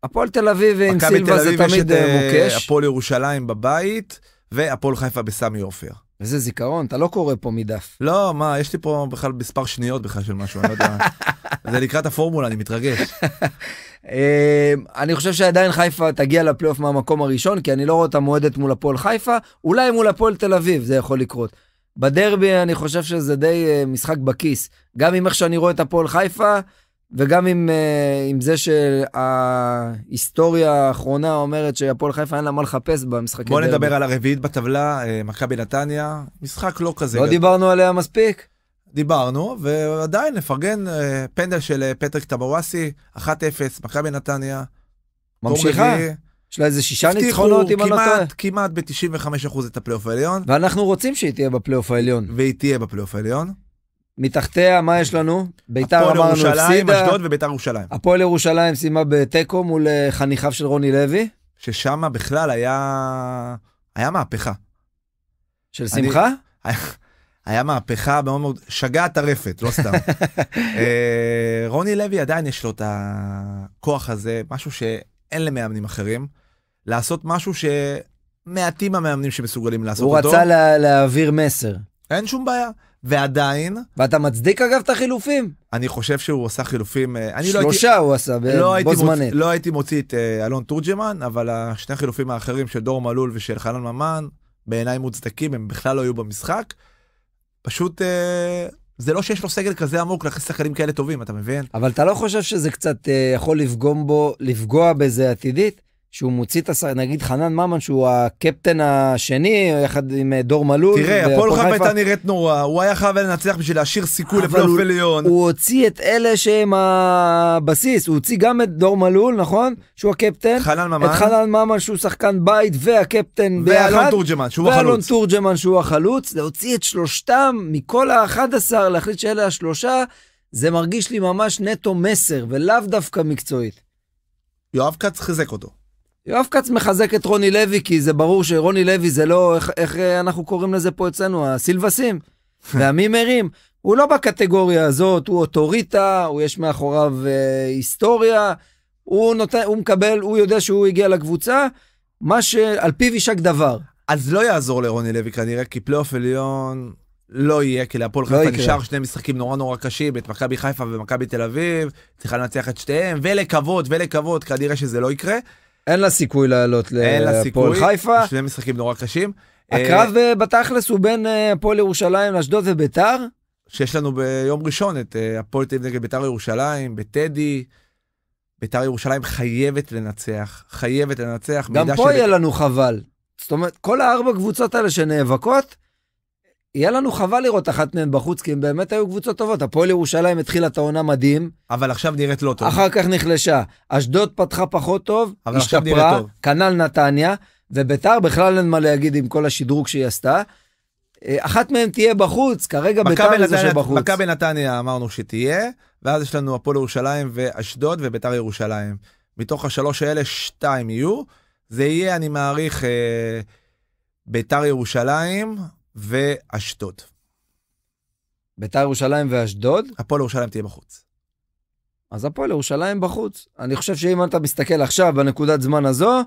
S1: הפועל תל
S2: אביב עם סילבה זה תמיד אה, אה, מוקש.
S1: הפועל ירושלים בבית, והפועל חיפה בסמי עופר. איזה זיכרון, אתה לא קורא פה מדף. לא, מה, יש לי פה בכלל מספר שניות בכלל של משהו, אני לא יודע. זה לקראת הפורמולה, אני מתרגש. אה, אני חושב שעדיין חיפה תגיע לפלייאוף מהמקום
S2: הראשון, כי אני לא רואה אותה מועדת מול הפועל חיפה, אולי מול הפועל תל אביב זה יכול לקרות. בדרבי אני חושב שזה די משחק בכיס. גם אם איך שאני רואה את הפועל חיפה, וגם עם, אה, עם זה שההיסטוריה האחרונה אומרת שהפועל חיפה
S1: אין לה מה לחפש במשחקים. בוא נדבר על הרביעית בטבלה, אה, מכבי נתניה, משחק לא כזה. לא גדול. דיברנו עליה מספיק. דיברנו, ועדיין נפרגן אה, פנדל של פטריק טבוואסי, 1-0, מכבי נתניה. ממשיכה. יש לה איזה שישה ניצחונות, אם אני לא טועה. כמעט ב-95% את הפלייאוף העליון. ואנחנו רוצים שהיא תהיה בפלייאוף העליון.
S2: והיא תהיה בפלייאוף העליון. מתחתיה, מה יש לנו? ביתר אמרנו הפסידה. הפועל ירושלים, אשדוד וביתר ירושלים. הפועל ירושלים סיימה בתיקו מול אה, חניכיו של רוני לוי. ששם
S1: בכלל היה... היה מהפכה. של שמחה? היה מהפכה מאוד מאוד, שגה הטרפת, לא סתם. אה, רוני לוי עדיין יש לו את הכוח הזה, משהו שאין למאמנים אחרים, לעשות משהו שמעטים המאמנים שמסוגלים לעשות הוא אותו. הוא רצה
S2: לה, להעביר מסר.
S1: אין שום בעיה. ועדיין... ואתה מצדיק אגב את החילופים? אני חושב שהוא עשה חילופים... שלושה אה, לא הייתי, הוא עשה לא בו זמנית. לא הייתי מוציא את אה, אלון תורג'מן, אבל שני החילופים האחרים של דור מלול ושל חנן ממן, בעיניי מוצדקים, הם בכלל לא היו במשחק. פשוט אה, זה לא שיש לו סגל כזה עמוק להכניס שחקנים כאלה טובים, אתה מבין? אבל אתה לא
S2: חושב שזה קצת יכול לפגום בו, לפגוע בזה עתידית? שהוא מוציא את השחקן, נגיד חנן ממן שהוא הקפטן השני יחד עם אה, דור מלול. תראה, הפועל חיפה הייתה
S1: נראית נורא, הוא היה חייב לנצח בשביל להשאיר סיכוי לפלייאוף עליון. הוא הוציא את אלה שהם
S2: הבסיס, הוא הוציא גם את דור מלול, נכון? שהוא הקפטן. חנן ממן. את חנן ממן שהוא שחקן בית והקפטן ביחד. ואלון תורג'מן שהוא החלוץ. ואלון תורג'מן שהוא החלוץ, להוציא את שלושתם מכל ה-11, להחליט שאלה השלושה, זה מרגיש לי ממש נטו מסר, ולאו דווקא מקצועית. יואב כץ חיזק אותו. יואב כץ מחזק את רוני לוי, כי זה ברור שרוני לוי זה לא, איך, איך אה, אנחנו קוראים לזה פה אצלנו, הסילבסים והמימרים. הוא לא בקטגוריה הזאת, הוא אוטוריטה, הוא יש מאחוריו אה, היסטוריה, הוא, נותן, הוא מקבל, הוא יודע שהוא הגיע לקבוצה,
S1: מה שעל פיו יישק דבר. אז לא יעזור לרוני לוי כנראה, כי פלייאוף עליון לא יהיה, כי להפועל חיפה לא נשאר שני משחקים נורא נורא קשים, את מכבי חיפה ומכבי תל אביב, צריכה לנצח את שתיהם, ולקוות, ולקוות, כנראה שזה לא יקרה. אין לה סיכוי לעלות לפועל חיפה. שני משחקים נורא קשים. הקרב אה, אה, בתכלס הוא בין אה, הפועל ירושלים לאשדוד וביתר. שיש לנו ביום ראשון את הפועל תל אביב נגד ביתר ירושלים, בטדי. ביתר ירושלים חייבת לנצח, חייבת לנצח. גם פה של... יהיה
S2: לנו חבל. זאת אומרת, כל הארבע קבוצות האלה שנאבקות, יהיה לנו חבל לראות אחת מהן בחוץ, כי הן באמת היו קבוצות טובות. הפועל ירושלים התחילה את העונה מדהים.
S1: אבל עכשיו נראית לא טוב.
S2: אחר כך נחלשה. אשדוד פתחה פחות טוב, השתפרה, כנ"ל נתניה, וביתר בכלל אין מה להגיד עם כל השדרוג שהיא עשתה. אה, אחת מהן תהיה בחוץ, כרגע ביתר זה שבחוץ.
S1: מכבי נתניה אמרנו שתהיה, ואז יש לנו הפועל ירושלים ואשדוד וביתר ירושלים. מתוך השלוש האלה, שתיים יהיו. זה יהיה, אני מעריך, אה, ביתר ירושלים, ואשדוד. ביתר ירושלים ואשדוד? הפועל ירושלים תהיה בחוץ. אז
S2: הפועל ירושלים בחוץ. אני חושב שאם אתה מסתכל עכשיו, בנקודת זמן הזו,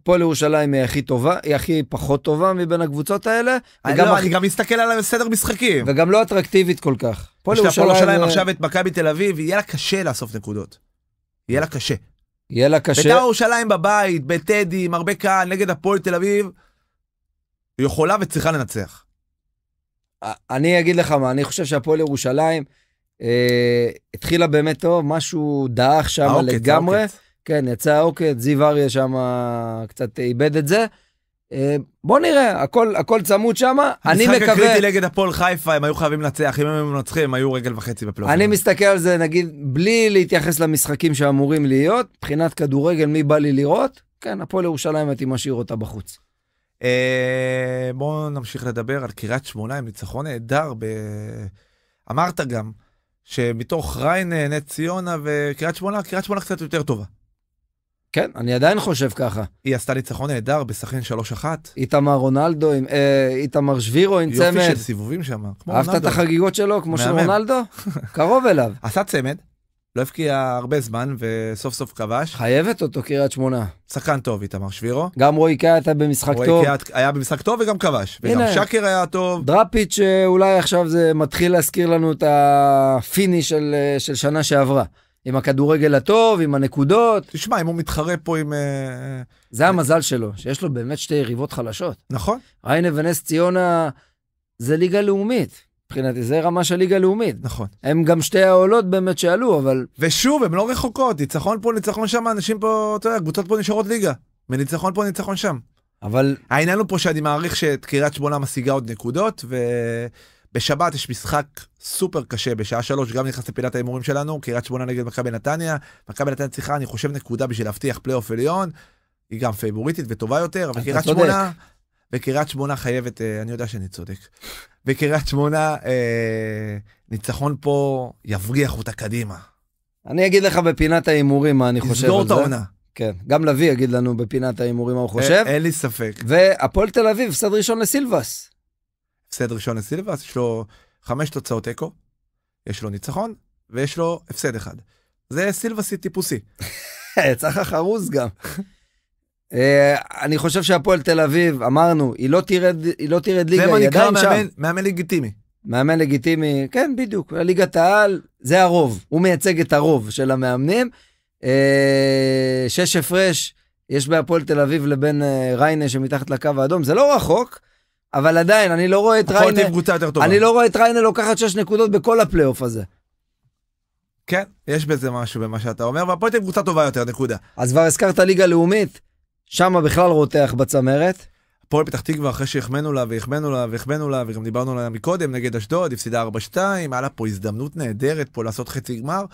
S2: הפועל ירושלים היא הכי טובה, היא הכי פחות טובה מבין הקבוצות האלה. אני לא, לא, אני
S1: גם מסתכל על הסדר משחקים.
S2: וגם לא אטרקטיבית כל כך.
S1: הפועל ירושלים... ירושלים אה, עכשיו את מכבי תל אביב, יהיה לה קשה לאסוף נקודות. יהיה לה קשה. יהיה לה קשה. בית"ר ירושלים בבית, בטדי, עם הרבה קהל, נגד הפועל תל אביב, יכולה וצריכה לנצח.
S2: אני אגיד לך מה, אני חושב שהפועל ירושלים אה, התחילה באמת טוב, משהו דעך שם לגמרי. האוקט. כן, יצא העוקץ, זיו אריה שם קצת איבד את זה. אה, בוא נראה, הכל, הכל צמוד שם, אני מקווה... המשחק הקריטי
S1: נגד הפועל חיפה, הם היו חייבים לנצח, אם הם היו מנצחים, הם היו רגל וחצי בפלייאוף. אני
S2: מסתכל על זה, נגיד, בלי להתייחס למשחקים שאמורים להיות, מבחינת כדורגל, מי בא לי לראות? כן, הפועל ירושלים הייתי משאיר
S1: אותה בחוץ. אה, בואו נמשיך לדבר על קריית שמונה עם ניצחון נהדר. ב... אמרת גם שמתוך ריינה, נט ציונה וקריית שמונה, קריית שמונה קצת יותר טובה. כן, אני עדיין חושב ככה. היא עשתה ניצחון נהדר בסכנין 3-1. איתמר רונלדו, עם, אה, איתמר שבירו עם יופי צמד. יופי של סיבובים שם. אהבת את החגיגות שלו כמו של רונלדו? קרוב אליו. עשה צמד. לא הבקיע הרבה זמן, וסוף סוף כבש. חייבת אותו קריית שמונה. שחקן טוב, איתמר שבירו. גם רועי קאה היה במשחק רואי טוב. רועי קאה היה במשחק טוב וגם כבש. וגם הנה. שקר היה טוב. דראפיץ' אה, אולי
S2: עכשיו זה מתחיל להזכיר לנו את הפיני של, אה, של שנה שעברה. עם הכדורגל הטוב, עם הנקודות. תשמע, אם הוא מתחרה פה עם... אה, זה המזל שלו, שיש לו באמת שתי יריבות חלשות. נכון. ריינה ונס ציונה זה ליגה לאומית.
S1: מבחינתי, זה רמה של ליגה לאומית. נכון. הם גם שתי העולות באמת שעלו, אבל... ושוב, הן לא רחוקות, ניצחון פה, ניצחון שם, אנשים פה, אתה יודע, קבוצות פה נשארות ליגה. וניצחון פה, ניצחון שם. אבל... העניין הוא פה שאני מעריך שאת קריית שמונה משיגה עוד נקודות, ובשבת יש משחק סופר קשה, בשעה שלוש גם נכנס לפינת ההימורים שלנו, קריית שמונה נגד מכבי נתניה. מכבי נתניה צריכה, אני חושב, נקודה בשביל להבטיח פלייאוף עליון. היא גם פייבוריטית וטובה יותר, אבל קריית שמונה וקריית שמונה חייבת, אה, אני יודע שאני צודק, וקריית שמונה, אה, ניצחון פה יבריח אותה קדימה. אני אגיד
S2: לך בפינת ההימורים מה אני חושב על זה. תסגור את העונה. כן, גם לביא יגיד לנו בפינת ההימורים מה הוא אה, חושב.
S1: אין לי ספק. והפועל תל אביב, הפסד ראשון לסילבס. הפסד ראשון לסילבס, יש לו חמש תוצאות אקו, יש לו ניצחון, ויש לו הפסד אחד. זה סילבסי טיפוסי. יצא לך חרוז גם. Uh, אני
S2: חושב שהפועל תל אביב, אמרנו, היא לא תרד, היא לא תרד ליגה, היא עדיין שם. זה נקרא
S1: מאמן לגיטימי.
S2: מאמן לגיטימי, כן, בדיוק. ליגת העל, זה הרוב. הוא מייצג את הרוב של המאמנים. Uh, שש הפרש יש בהפועל תל אביב לבין uh, ריינה שמתחת לקו האדום, זה לא רחוק. אבל עדיין, אני לא רואה את ריינה... אני לא רואה את ריינה לוקחת שש נקודות בכל הפלייאוף הזה. כן, יש בזה משהו במה
S1: שאתה אומר, והפועל תהיה קבוצה טובה יותר, נקודה. אז כבר הזכרת ליגה לאומית. שם בכלל רותח בצמרת. הפועל פתח תקווה, אחרי שהחמאנו לה והחמאנו לה והחמאנו לה, וגם דיברנו עליה מקודם, נגד אשדוד, הפסידה 4-2, היה לה פה הזדמנות נהדרת פה לעשות חצי גמר.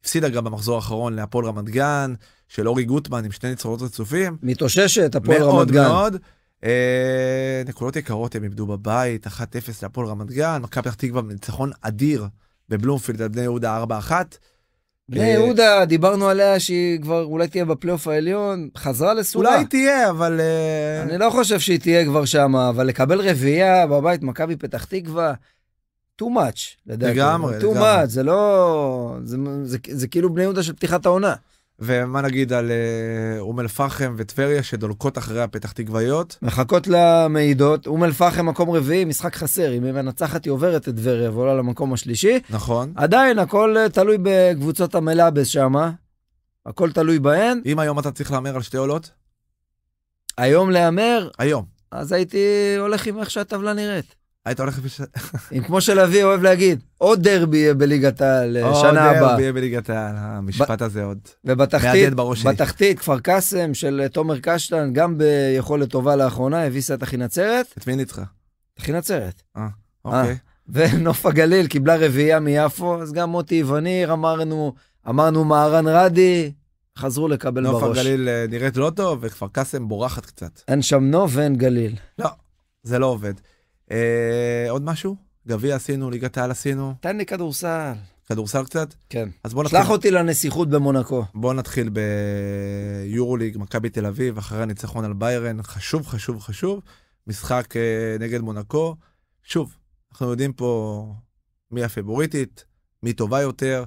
S1: הפסידה גם במחזור האחרון להפועל רמת גן, של אורי גוטמן עם שני ניצחונות רצופים.
S2: מתאוששת,
S1: הפועל רמת גן. מאוד מאוד. אה, נקודות יקרות הם איבדו בבית, 1-0 להפועל רמת גן, מכבי פתח תקווה ניצחון אדיר בבלומפילד על בני יהודה 4-1. בני יהודה,
S2: דיברנו עליה שהיא כבר אולי תהיה בפלייאוף העליון, חזרה לסורה. אולי
S1: תהיה, אבל...
S2: אה, אני לא חושב שהיא תהיה כבר שם, אבל לקבל רביעייה בבית, מכבי פתח תקווה, too much, לדעתי. לגמרי, לגמרי. too much, זה לא... זה כאילו בני יהודה של פתיחת העונה.
S1: ומה נגיד על אה, אום אל פחם וטבריה שדולקות אחרי הפתח תקוויות.
S2: מחכות למעידות, אום אל פחם מקום רביעי, משחק חסר, אם היא מנצחת היא עוברת את טבריה ועולה למקום השלישי. נכון. עדיין הכל אה, תלוי בקבוצות המלאבס שם, הכל תלוי בהן. אם היום אתה צריך להמר על שתי עולות? היום להמר? היום. אז הייתי הולך עם איך שהטבלה נראית. היית הולך לפי ש... כמו שלוי אוהב להגיד, עוד דרבי יהיה בליגת העל אה, שנה הבאה. עוד דרבי
S1: יהיה בליגת העל, אה, המשפט הזה עוד ובתחתית,
S2: בתחתית, כפר קאסם של אה, תומר קשטן, גם ביכולת טובה לאחרונה, הביסה את אחי נצרת. את מי ניצחה? אחי נצרת.
S1: אה, אוקיי.
S2: ונוף הגליל קיבלה רביעייה מיפו, אז גם מוטי איווניר אמרנו, אמרנו מהרן רדי, חזרו לקבל נוף בראש. נוף הגליל
S1: נראית לא טוב, וכפר קאסם בורחת קצת.
S2: אין שם נוף ואין גליל.
S1: לא, זה לא עובד. אה, עוד משהו? גביע עשינו, ליגת העל עשינו. תן לי כדורסל. כדורסל קצת? כן. אז בוא נתחיל. שלח אותי לנסיכות במונקו. בוא נתחיל ביורוליג, מכבי תל אביב, אחרי הניצחון על ביירן, חשוב, חשוב, חשוב. משחק אה, נגד מונקו. שוב, אנחנו יודעים פה מי הפיבוריטית, מי טובה יותר.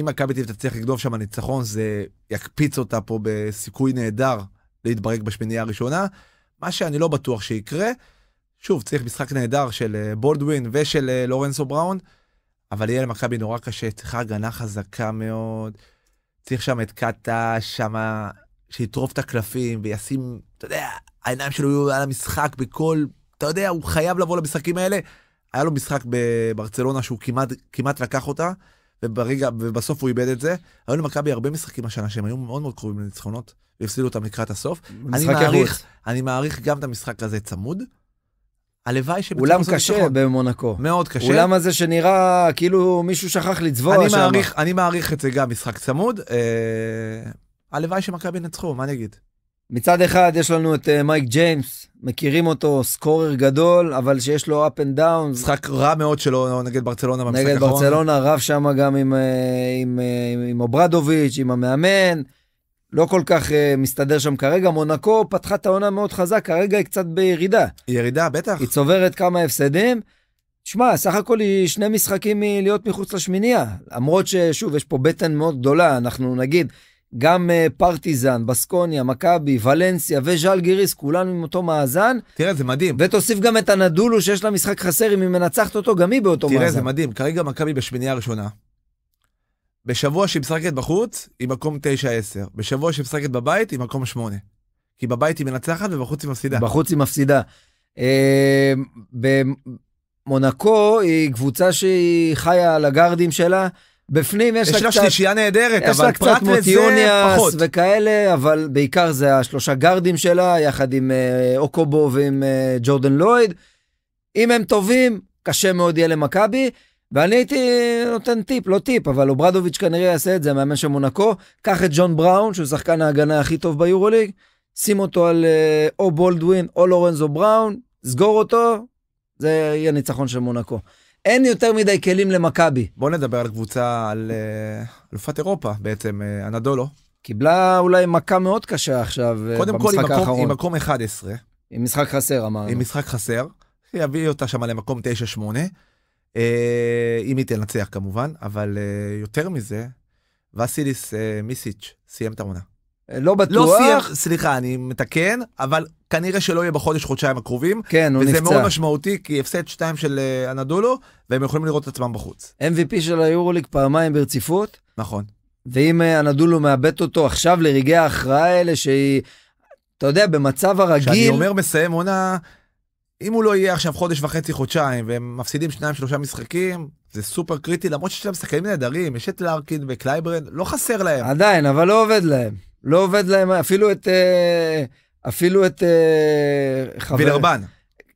S1: אם מכבי תל אביב תצליח לגנוב שם ניצחון, זה יקפיץ אותה פה בסיכוי נהדר להתברג בשמינייה הראשונה. מה שאני לא בטוח שיקרה. שוב, צריך משחק נהדר של אה, בולדווין ושל אה, לורנסו בראון, אבל יהיה למכבי נורא קשה, צריכה הגנה חזקה מאוד, צריך שם את קאטה, שמה, שיטרוף את הקלפים וישים, אתה יודע, העיניים שלו יהיו על המשחק בכל, אתה יודע, הוא חייב לבוא למשחקים האלה. היה לו משחק בברצלונה שהוא כמעט, כמעט לקח אותה, וברגע, ובסוף הוא איבד את זה. היו למכבי הרבה משחקים השנה שהם היו מאוד מאוד קרובים לניצחונות, והפסידו אותם לקראת הסוף. אני מעריך, אני מעריך גם את המשחק הזה צמוד. הלוואי שבצרפת... אולם קשה
S2: במונקו. מאוד קשה. אולם הזה שנראה כאילו מישהו שכח לצבוע שם.
S1: אני מעריך את זה גם משחק צמוד. אה, הלוואי שמכבי ינצחו, מה אני אגיד? מצד אחד יש לנו את אה, מייק
S2: ג'יימס, מכירים אותו, סקורר גדול, אבל שיש לו up and down. משחק רע מאוד
S1: שלו נגד ברצלונה במשחק האחרון. נגד ברצלונה,
S2: רב שם גם עם, אה, עם, עם, עם אוברדוביץ', עם המאמן. לא כל כך uh, מסתדר שם כרגע. מונקו פתחה את העונה מאוד חזק, כרגע היא קצת בירידה. ירידה, בטח. היא צוברת כמה הפסדים. שמע, סך הכל היא שני משחקים מלהיות מחוץ לשמינייה. למרות ששוב, יש פה בטן מאוד גדולה, אנחנו נגיד, גם uh, פרטיזן, בסקוניה, מכבי, ולנסיה וז'אל גיריס, כולנו עם אותו מאזן. תראה, זה מדהים. ותוסיף גם את הנדולו שיש לה משחק חסר, אם היא מנצחת אותו, גם היא באותו תראה, מאזן. תראה, זה
S1: מדהים. כרגע מכבי בשמינייה הראשונה, בשבוע שהיא משחקת בחוץ, היא מקום 9-10. בשבוע שהיא משחקת בבית, היא מקום 8. כי בבית היא מנצחת ובחוץ היא מפסידה. בחוץ היא מפסידה. אה, במונקו היא
S2: קבוצה שהיא חיה על הגארדים שלה. בפנים יש, יש לה קצת... יש לה שלישייה נהדרת, אבל פרט לזה פחות. וכאלה, אבל בעיקר זה השלושה גארדים שלה, יחד עם אה, אוקובו ועם אה, ג'ורדן לויד. אם הם טובים, קשה מאוד יהיה למכבי. ואני הייתי נותן טיפ, לא טיפ, אבל אוברדוביץ' כנראה יעשה את זה, המאמן של מונקו, קח את ג'ון בראון, שהוא שחקן ההגנה הכי טוב ביורוליג, שים אותו על אה, או בולדווין או לורנזו בראון, סגור אותו, זה יהיה ניצחון של מונקו.
S1: אין יותר מדי כלים למכבי. בוא נדבר על קבוצה, על אה, אלופת אירופה בעצם, אה, אנדולו. קיבלה אולי מכה מאוד קשה עכשיו קודם כל, עם מקום, עם מקום 11. עם משחק חסר אמרנו. עם משחק חסר, יביא אותה שם למקום 9-8. אה, אם היא תנצח כמובן, אבל אה, יותר מזה, וסיליס אה, מיסיץ' סיים את העונה. לא בטוח. לא סיים, סליחה, אני מתקן, אבל כנראה שלא יהיה בחודש, חודשיים הקרובים. כן, הוא וזה נפצע. וזה מאוד משמעותי, כי הפסד שתיים של אנדולו, והם יכולים לראות את עצמם בחוץ.
S2: MVP של היורוליג פעמיים ברציפות. נכון. ואם אנדולו מאבד אותו עכשיו לרגעי ההכרעה האלה, שהיא, אתה יודע, במצב הרגיל... כשאני אומר
S1: מסיים עונה, אם הוא לא יהיה עכשיו חודש וחצי, חודשיים, והם מפסידים שניים, שלושה משחקים, זה סופר קריטי, למרות שיש להם שחקנים נהדרים, יש את לארקין וקלייברן, לא חסר להם. עדיין, אבל לא עובד להם. לא עובד להם, אפילו את... אה, אפילו את...
S2: אה, חבר... וילרבן.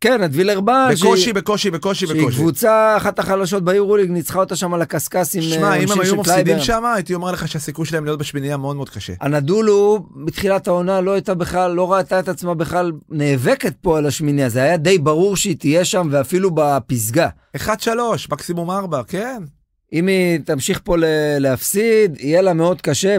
S2: כן, את וילרבן. בקושי, שהיא,
S1: בקושי, בקושי, בקושי. שהיא
S2: קבוצה אחת החלשות ביורוליג, ניצחה אותה שם על הקשקש עם... שמע, אה, אם הם היו מפסידים שם,
S1: הייתי אומר לך שהסיכוי שלהם להיות בשמינייה מאוד מאוד קשה. הנדולו, בתחילת העונה לא הייתה בכלל, לא ראתה את עצמה בכלל
S2: נאבקת פה על השמינייה, זה היה די ברור שהיא תהיה שם, ואפילו בפסגה. 1-3, מקסימום 4, כן. אם היא תמשיך פה להפסיד, יהיה לה מאוד קשה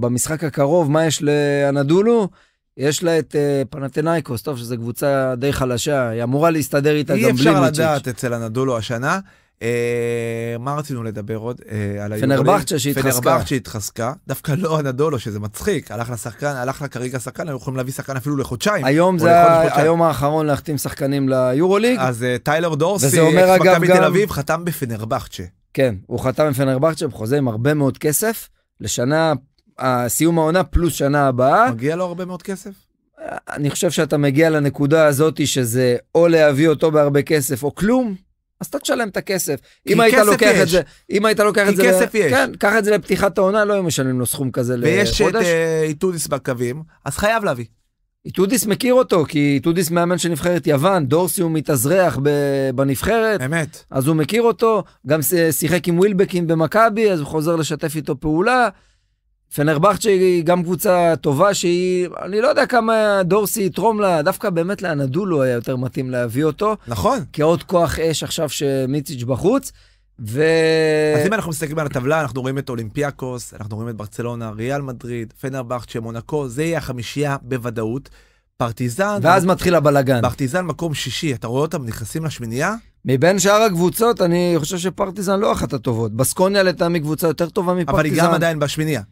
S2: במשחק הקרוב, מה יש לאנדולו? יש לה את uh, פנתנייקוס, טוב, שזו קבוצה די חלשה, היא אמורה להסתדר איתה גם בלי מיצ'יץ'. אי אפשר לדעת
S1: אצל הנדולו השנה. אה, מה רצינו לדבר עוד? אה, פנרבחצ'ה שהתחזקה. פנרבחצ'ה שהתחזקה, דווקא לא הנדולו, שזה מצחיק, הלך לשחקן, הלך לה כרגע שחקן, היו יכולים להביא שחקן אפילו לחודשיים. היום זה לחודש, היום
S2: האחרון להחתים שחקנים ליורוליג. אז אה,
S1: טיילר דורסי, מכבי תל אביב, חתם בפנרבחצ'ה.
S2: כן, הוא חתם בפנרבחצ'ה חוזה עם הרבה מאוד כסף, לשנה הסיום העונה פלוס שנה הבאה. מגיע לו הרבה מאוד כסף? אני חושב שאתה מגיע לנקודה הזאת שזה או להביא אותו בהרבה כסף או כלום, אז אתה תשלם את הכסף. כי אם היית לוקח יש. את זה, אם היית לוקח כי את זה, כי כסף ל... יש. כן, קח את זה לפתיחת העונה, לא היו משלמים לו סכום כזה ויש לחודש. ויש את uh, איתודיס בקווים, אז חייב להביא. איתודיס מכיר אותו, כי איתודיס מאמן של נבחרת יוון, דורסי הוא מתאזרח בנבחרת. אמת. אז הוא מכיר אותו, גם שיחק עם ווילבקים במכבי, אז הוא חוזר לשתף איתו פעולה. פנרבכצ'ה היא גם קבוצה טובה שהיא, אני לא יודע כמה דורסי יתרום לה, דווקא באמת לאנדולו היה יותר מתאים להביא אותו. נכון. כעוד כוח אש עכשיו שמיציץ' בחוץ.
S1: ו... אז אם אנחנו מסתכלים על הטבלה, אנחנו רואים את אולימפיאקוס, אנחנו רואים את ברצלונה, ריאל מדריד, פנרבכצ'ה, מונקו, זה יהיה החמישייה בוודאות. פרטיזן... ואז ו... מתחיל הבלגן. פרטיזן מקום שישי, אתה רואה אותם נכנסים לשמינייה?
S2: מבין שאר הקבוצות, אני חושב שפרטיזן לא אחת הטובות. בסקוניה לטעמי קבוצה יותר טובה מפרטיזן. אבל היא גם עדיין בשמינייה.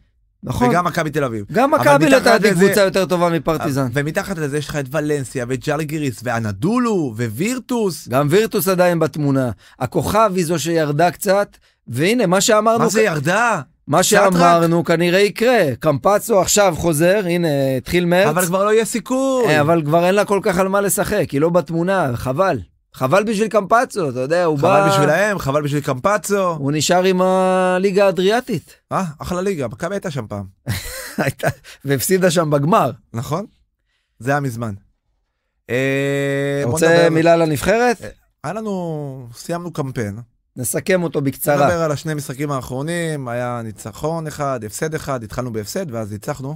S2: נכון. וגם מכבי תל אביב. גם מכבי לדעתי לא לזה... קבוצה יותר טובה
S1: מפרטיזן. ומתחת לזה יש לך את ולנסיה וג'לגיריס ואנדולו ווירטוס. גם וירטוס עדיין בתמונה.
S2: הכוכב היא זו שירדה קצת, והנה מה שאמרנו... מה זה ירדה? מה שאמרנו רק... כנראה יקרה, קמפצו עכשיו חוזר, הנה התחיל מרץ. אבל כבר לא יהיה סיכוי. אה, אבל כבר אין לה כל כך על מה לשחק, היא לא בתמונה, חבל. חבל בשביל קמפצו, אתה יודע, הוא חבל בא... חבל בשבילהם,
S1: חבל בשביל קמפצו. הוא נשאר עם הליגה האדריאטית. אה, אחלה ליגה, מכבי הייתה שם פעם. הייתה, והפסידה שם בגמר. נכון, זה היה מזמן. אה, רוצה מילה לנבחרת? אה, היה לנו, סיימנו קמפיין. נסכם אותו בקצרה. נדבר על השני משחקים האחרונים, היה ניצחון אחד, הפסד אחד, התחלנו בהפסד ואז ניצחנו.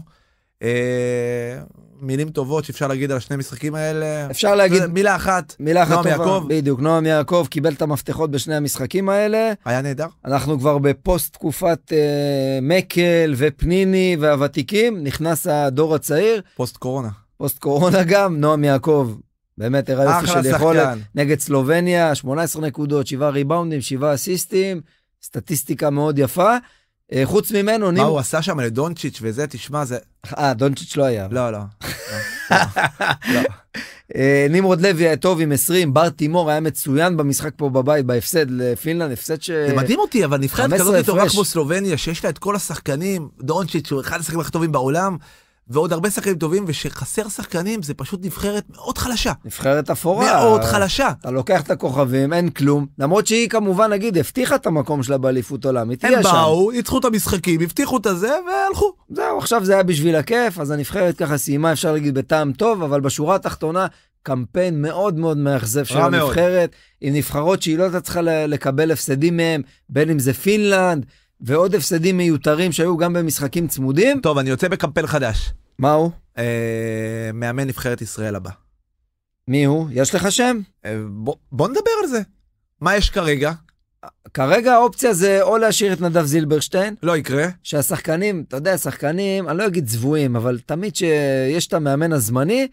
S1: אה, מילים טובות שאפשר להגיד על השני משחקים האלה? אפשר להגיד...
S2: מילה אחת, מילה אחת נועם טובה, יעקב. בדיוק, נועם יעקב קיבל את המפתחות בשני המשחקים האלה. היה נהדר. אנחנו כבר בפוסט תקופת אה, מקל ופניני והוותיקים, נכנס הדור הצעיר. פוסט קורונה. פוסט קורונה גם, נועם יעקב. באמת הראה יופי של יכולת נגד סלובניה, 18 נקודות, 7 ריבאונדים, 7 אסיסטים, סטטיסטיקה מאוד יפה. אה, חוץ ממנו, נימו... מה הוא עשה שם לדונצ'יץ' וזה, תשמע, זה... אה, דונצ'יץ' לא היה. לא, לא. לא. אה, נמרוד לוי היה טוב עם 20, בר תימור היה מצוין במשחק פה בבית, בהפסד לפינלנד, הפסד ש... זה מדהים אותי, אבל נבחרת כזאת התעוררה כמו
S1: סלובניה, שיש לה את כל השחקנים, דונצ'יץ' הוא אחד השחקנים הכי טובים בעולם, ועוד הרבה שחקנים טובים, ושחסר שחקנים זה פשוט נבחרת מאוד חלשה. נבחרת אפורה. מאוד
S2: חלשה. אתה לוקח את הכוכבים, אין כלום. למרות שהיא כמובן, נגיד, הבטיחה את המקום שלה באליפות עולם, היא תהיה שם. הם באו,
S1: ייצחו את המשחקים, הבטיחו את הזה, והלכו.
S2: זהו, עכשיו זה היה בשביל הכיף, אז הנבחרת ככה סיימה, אפשר להגיד, בטעם טוב, אבל בשורה התחתונה, קמפיין מאוד מאוד מאכזב של הנבחרת, עם נבחרות שהיא לא הייתה צריכה לקבל הפסדים מהם, בין אם זה פינלנד, ועוד הפסדים מיותרים שהיו גם
S1: במשחקים צמודים. טוב, אני יוצא בקמפיין חדש. מה הוא? אה, מאמן נבחרת ישראל הבא. מי הוא? יש לך שם? אה, בוא, בוא נדבר על זה. מה יש
S2: כרגע? כרגע האופציה זה או להשאיר את נדב זילברשטיין. לא יקרה. שהשחקנים, אתה יודע, שחקנים, אני לא אגיד צבועים, אבל תמיד שיש את המאמן הזמני,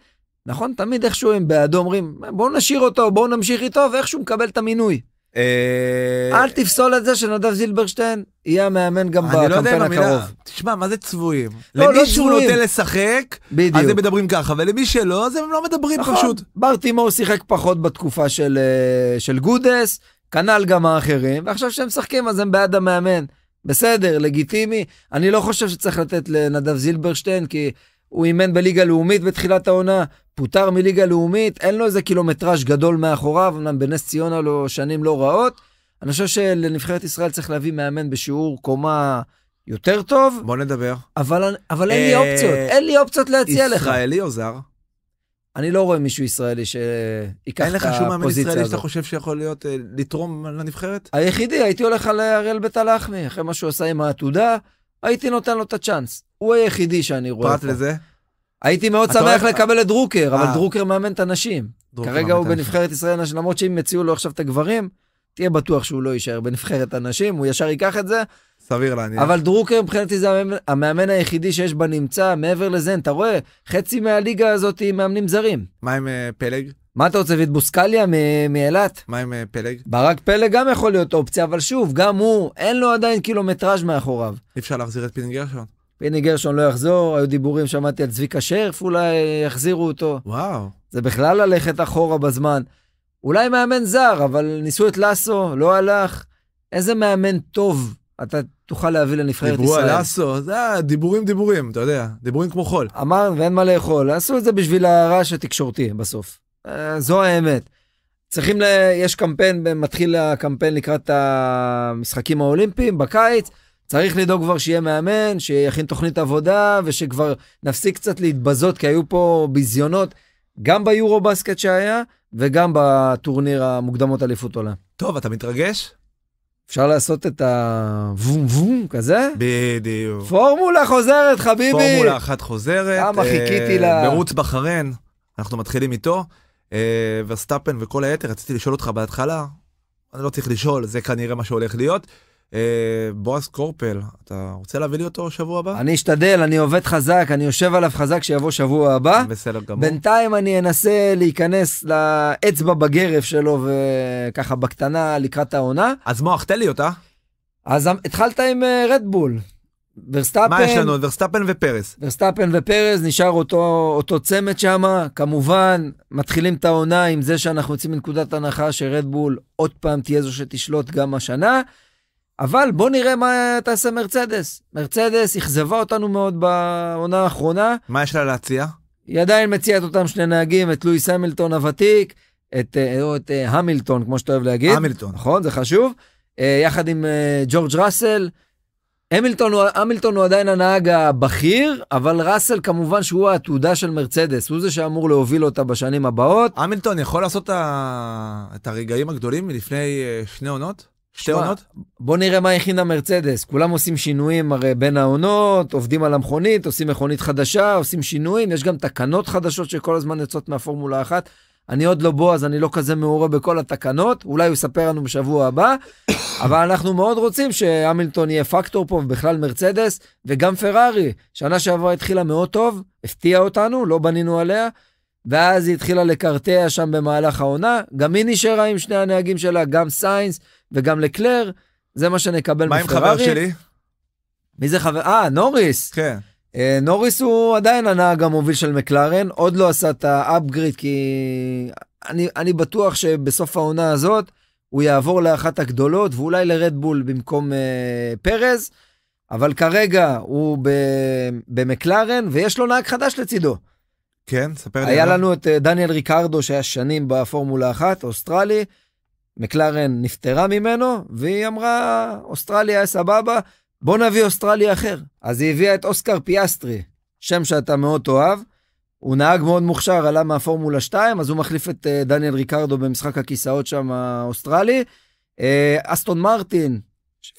S2: נכון? תמיד איכשהו הם בעדו אומרים, בואו נשאיר אותו, בואו נמשיך איתו, ואיכשהו מקבל את המינוי.
S1: אה,
S2: אל תפסול את זה שנדב זילברשטיין יהיה המאמן גם לא בקמפיין הקרוב.
S1: תשמע, מה זה צבועים?
S2: לא, למי לא שהוא נוטה
S1: לשחק, אז הם מדברים ככה, ולמי שלא, אז הם לא מדברים נכון, פשוט.
S2: ברטימור שיחק פחות בתקופה של אה, גודס, כנ"ל גם האחרים, ועכשיו שהם משחקים אז הם בעד המאמן. בסדר, לגיטימי. אני לא חושב שצריך לתת לנדב זילברשטיין, כי... הוא אימן בליגה לאומית בתחילת העונה, פוטר מליגה לאומית, אין לו איזה קילומטראז' גדול מאחוריו, אמנם בנס ציונה לו לא, שנים לא רעות. אני חושב שלנבחרת ישראל צריך להביא מאמן בשיעור קומה יותר טוב. בוא נדבר. אבל, אבל אין לי אה, אופציות, אין לי אופציות להציע לך.
S1: ישראלי או זר?
S2: אני לא רואה מישהו ישראלי שיקח את הפוזיציה הזאת. אין לך שום מאמן ישראלי שאתה
S1: חושב שיכול להיות, אה, לתרום לנבחרת?
S2: היחידי, הייתי הולך על אריאל בית הלחמי, אחרי מה שהוא עשה עם העתודה, הייתי נותן לו את הצ'אנס. הוא היחידי שאני רואה פרט פה. פרט לזה? הייתי מאוד שמח רואה... לקבל את דרוקר, אבל אה. דרוקר מאמן את הנשים. כרגע הוא בנבחרת ישראל, למרות שאם יציעו לו עכשיו את הגברים, תהיה בטוח שהוא לא יישאר בנבחרת הנשים, הוא ישר ייקח את זה.
S1: סביר להניח. אבל
S2: דרוקר מבחינתי זה המאמן, המאמן היחידי שיש בנמצא, מעבר לזה, אתה רואה, חצי מהליגה הזאת היא מאמנים זרים. מה עם uh, פלג? מה אתה רוצה, ואת בוסקליה מאילת? מה עם uh, פלג? ברק פלג גם יכול להיות אופציה, אבל שוב, גם הוא, אין לו עדיין קילומטראז' מאחוריו.
S1: אי אפשר להחזיר את פינגרשון.
S2: פיני גרשון לא יחזור, היו דיבורים, שמעתי על צביקה שרף, אולי אה, יחזירו אותו. וואו. זה בכלל ללכת אחורה בזמן. אולי מאמן זר, אבל ניסו את לאסו, לא הלך. איזה מאמן טוב אתה תוכל להביא לנבחרת ישראל. דיברו על
S1: לאסו, זה דיבורים דיבורים, אתה
S2: יודע, דיבורים כמו חול. אמרנו, ואין מה לאכול, עשו את זה בשביל הרעש התקשורתי בסוף. אה, זו האמת. צריכים, ל... יש קמפיין, מתחיל הקמפיין לקראת המשחקים האולימפיים בקיץ. צריך לדאוג כבר שיהיה מאמן, שיכין תוכנית עבודה, ושכבר נפסיק קצת להתבזות, כי היו פה ביזיונות, גם ביורו בסקט שהיה, וגם בטורניר המוקדמות אליפות עולם. טוב, אתה מתרגש? אפשר לעשות את הוום וום כזה? בדיוק. פורמולה
S1: חוזרת, חביבי. פורמולה אחת חוזרת. כמה אה, חיכיתי לה. מרוץ בחריין, אנחנו מתחילים איתו. אה, וסטאפן וכל היתר, רציתי לשאול אותך בהתחלה, אני לא צריך לשאול, זה כנראה מה שהולך להיות. אה, בועז קורפל, אתה רוצה להביא לי אותו שבוע הבא? אני אשתדל, אני
S2: עובד חזק, אני יושב עליו חזק שיבוא
S1: שבוע הבא. בסדר גמור.
S2: בינתיים אני אנסה להיכנס לאצבע בגרף שלו וככה בקטנה לקראת העונה. אז מוח, תן לי אותה. אז התחלת עם רדבול. אה, ורסטאפן, מה יש לנו?
S1: ורסטאפן ופרס.
S2: ורסטאפן ופרס, נשאר אותו, אותו צמד שם, כמובן, מתחילים את העונה עם זה שאנחנו יוצאים מנקודת הנחה שרדבול עוד פעם תהיה זו שתשלוט גם השנה. אבל בוא נראה מה תעשה מרצדס. מרצדס אכזבה אותנו מאוד בעונה האחרונה. מה
S1: יש לה להציע?
S2: היא עדיין מציעה את אותם שני נהגים, את לואיס המילטון הוותיק, את, אה, או את אה, המילטון, כמו שאתה אוהב להגיד. המילטון. נכון, זה חשוב. אה, יחד עם ג'ורג' ראסל. המילטון הוא, המילטון הוא עדיין הנהג הבכיר, אבל ראסל כמובן שהוא העתודה של מרצדס, הוא זה שאמור להוביל אותה בשנים הבאות. המילטון יכול לעשות את הרגעים הגדולים מלפני שני עונות? שתי עונות? בוא נראה מה הכינה מרצדס. כולם עושים שינויים הרי בין העונות, עובדים על המכונית, עושים מכונית חדשה, עושים שינויים, יש גם תקנות חדשות שכל הזמן יוצאות מהפורמולה אחת. אני עוד לא בוא, אז אני לא כזה מעורה בכל התקנות, אולי הוא יספר לנו בשבוע הבא, אבל אנחנו מאוד רוצים שהמילטון יהיה פקטור פה, ובכלל מרצדס, וגם פרארי. שנה שעברה התחילה מאוד טוב, הפתיעה אותנו, לא בנינו עליה, ואז היא התחילה לקרטע שם במהלך העונה. גם היא נשארה עם שני הנהגים שלה, גם סיינס. וגם לקלר, זה מה שנקבל מפרארי. מה עם חבר שלי? מי זה חבר? אה, נוריס. כן. אה, נוריס הוא עדיין הנהג המוביל של מקלרן, עוד לא עשה את האפגריד, כי אני, אני בטוח שבסוף העונה הזאת הוא יעבור לאחת הגדולות, ואולי לרדבול במקום אה, פרז, אבל כרגע הוא ב, במקלרן, ויש לו נהג חדש לצידו.
S1: כן, ספר לי. היה לנו
S2: את אה, דניאל ריקרדו, שהיה שנים בפורמולה אחת, אוסטרלי. מקלרן נפטרה ממנו, והיא אמרה, אוסטרליה סבבה, בוא נביא אוסטרלי אחר. אז היא הביאה את אוסקר פיאסטרי, שם שאתה מאוד תאהב. הוא נהג מאוד מוכשר, עלה מהפורמולה 2, אז הוא מחליף את אה, דניאל ריקרדו במשחק הכיסאות שם האוסטרלי. אה, אסטון מרטין,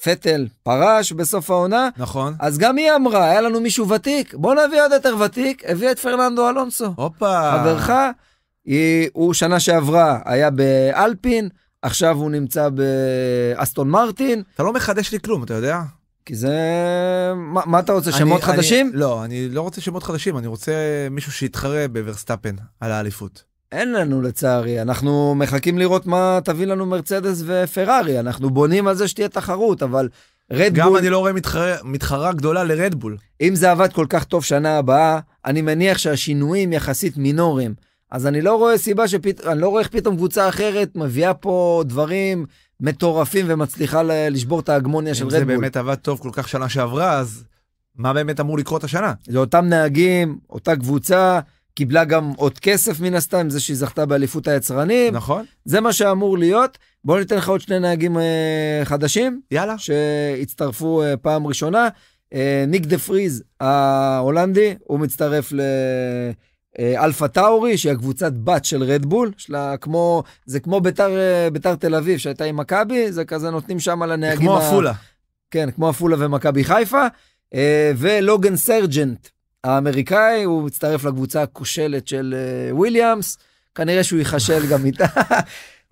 S2: פטל פרש בסוף העונה. נכון. אז גם היא אמרה, היה לנו מישהו ותיק, בוא נביא עוד יותר ותיק, הביא את פרננדו אלונסו. הופה. חברך, היא, הוא שנה שעברה היה באלפין, עכשיו הוא נמצא באסטון מרטין. אתה לא מחדש לי כלום, אתה יודע? כי זה... מה, מה אתה רוצה, אני, שמות אני, חדשים? אני,
S1: לא, אני לא רוצה שמות חדשים, אני רוצה מישהו שיתחרה בוורסטאפן על האליפות.
S2: אין לנו לצערי, אנחנו מחכים לראות מה תביא לנו מרצדס ופרארי, אנחנו בונים על זה שתהיה תחרות, אבל רדבול... גם אני
S1: לא רואה מתחרה, מתחרה גדולה לרדבול.
S2: אם זה עבד כל כך טוב שנה הבאה, אני מניח שהשינויים יחסית מינוריים. אז אני לא רואה סיבה שפתאום, אני לא רואה איך פתאום קבוצה אחרת מביאה פה דברים מטורפים ומצליחה ל... לשבור את ההגמוניה של רדבול. אם זה באמת
S1: עבד טוב כל כך שנה שעברה, אז מה
S2: באמת אמור לקרות השנה? זה אותם נהגים, אותה קבוצה, קיבלה גם עוד כסף מן הסתם, זה שהיא זכתה באליפות היצרנים. נכון. זה מה שאמור להיות. בואו ניתן לך עוד שני נהגים אה, חדשים. יאללה. שהצטרפו אה, פעם ראשונה. אה, ניק דה פריז ההולנדי, הוא מצטרף ל... אה, אלפה טאורי, שהיא הקבוצת בת של רדבול, שלה כמו, זה כמו ביתר, אה, ביתר תל אביב שהייתה עם מכבי, זה כזה נותנים שם לנהגים... כמו עפולה. ה... כן, כמו עפולה ומכבי חיפה. אה, ולוגן סרג'נט, האמריקאי, הוא מצטרף לקבוצה הכושלת של וויליאמס, כנראה שהוא ייחשל גם איתה.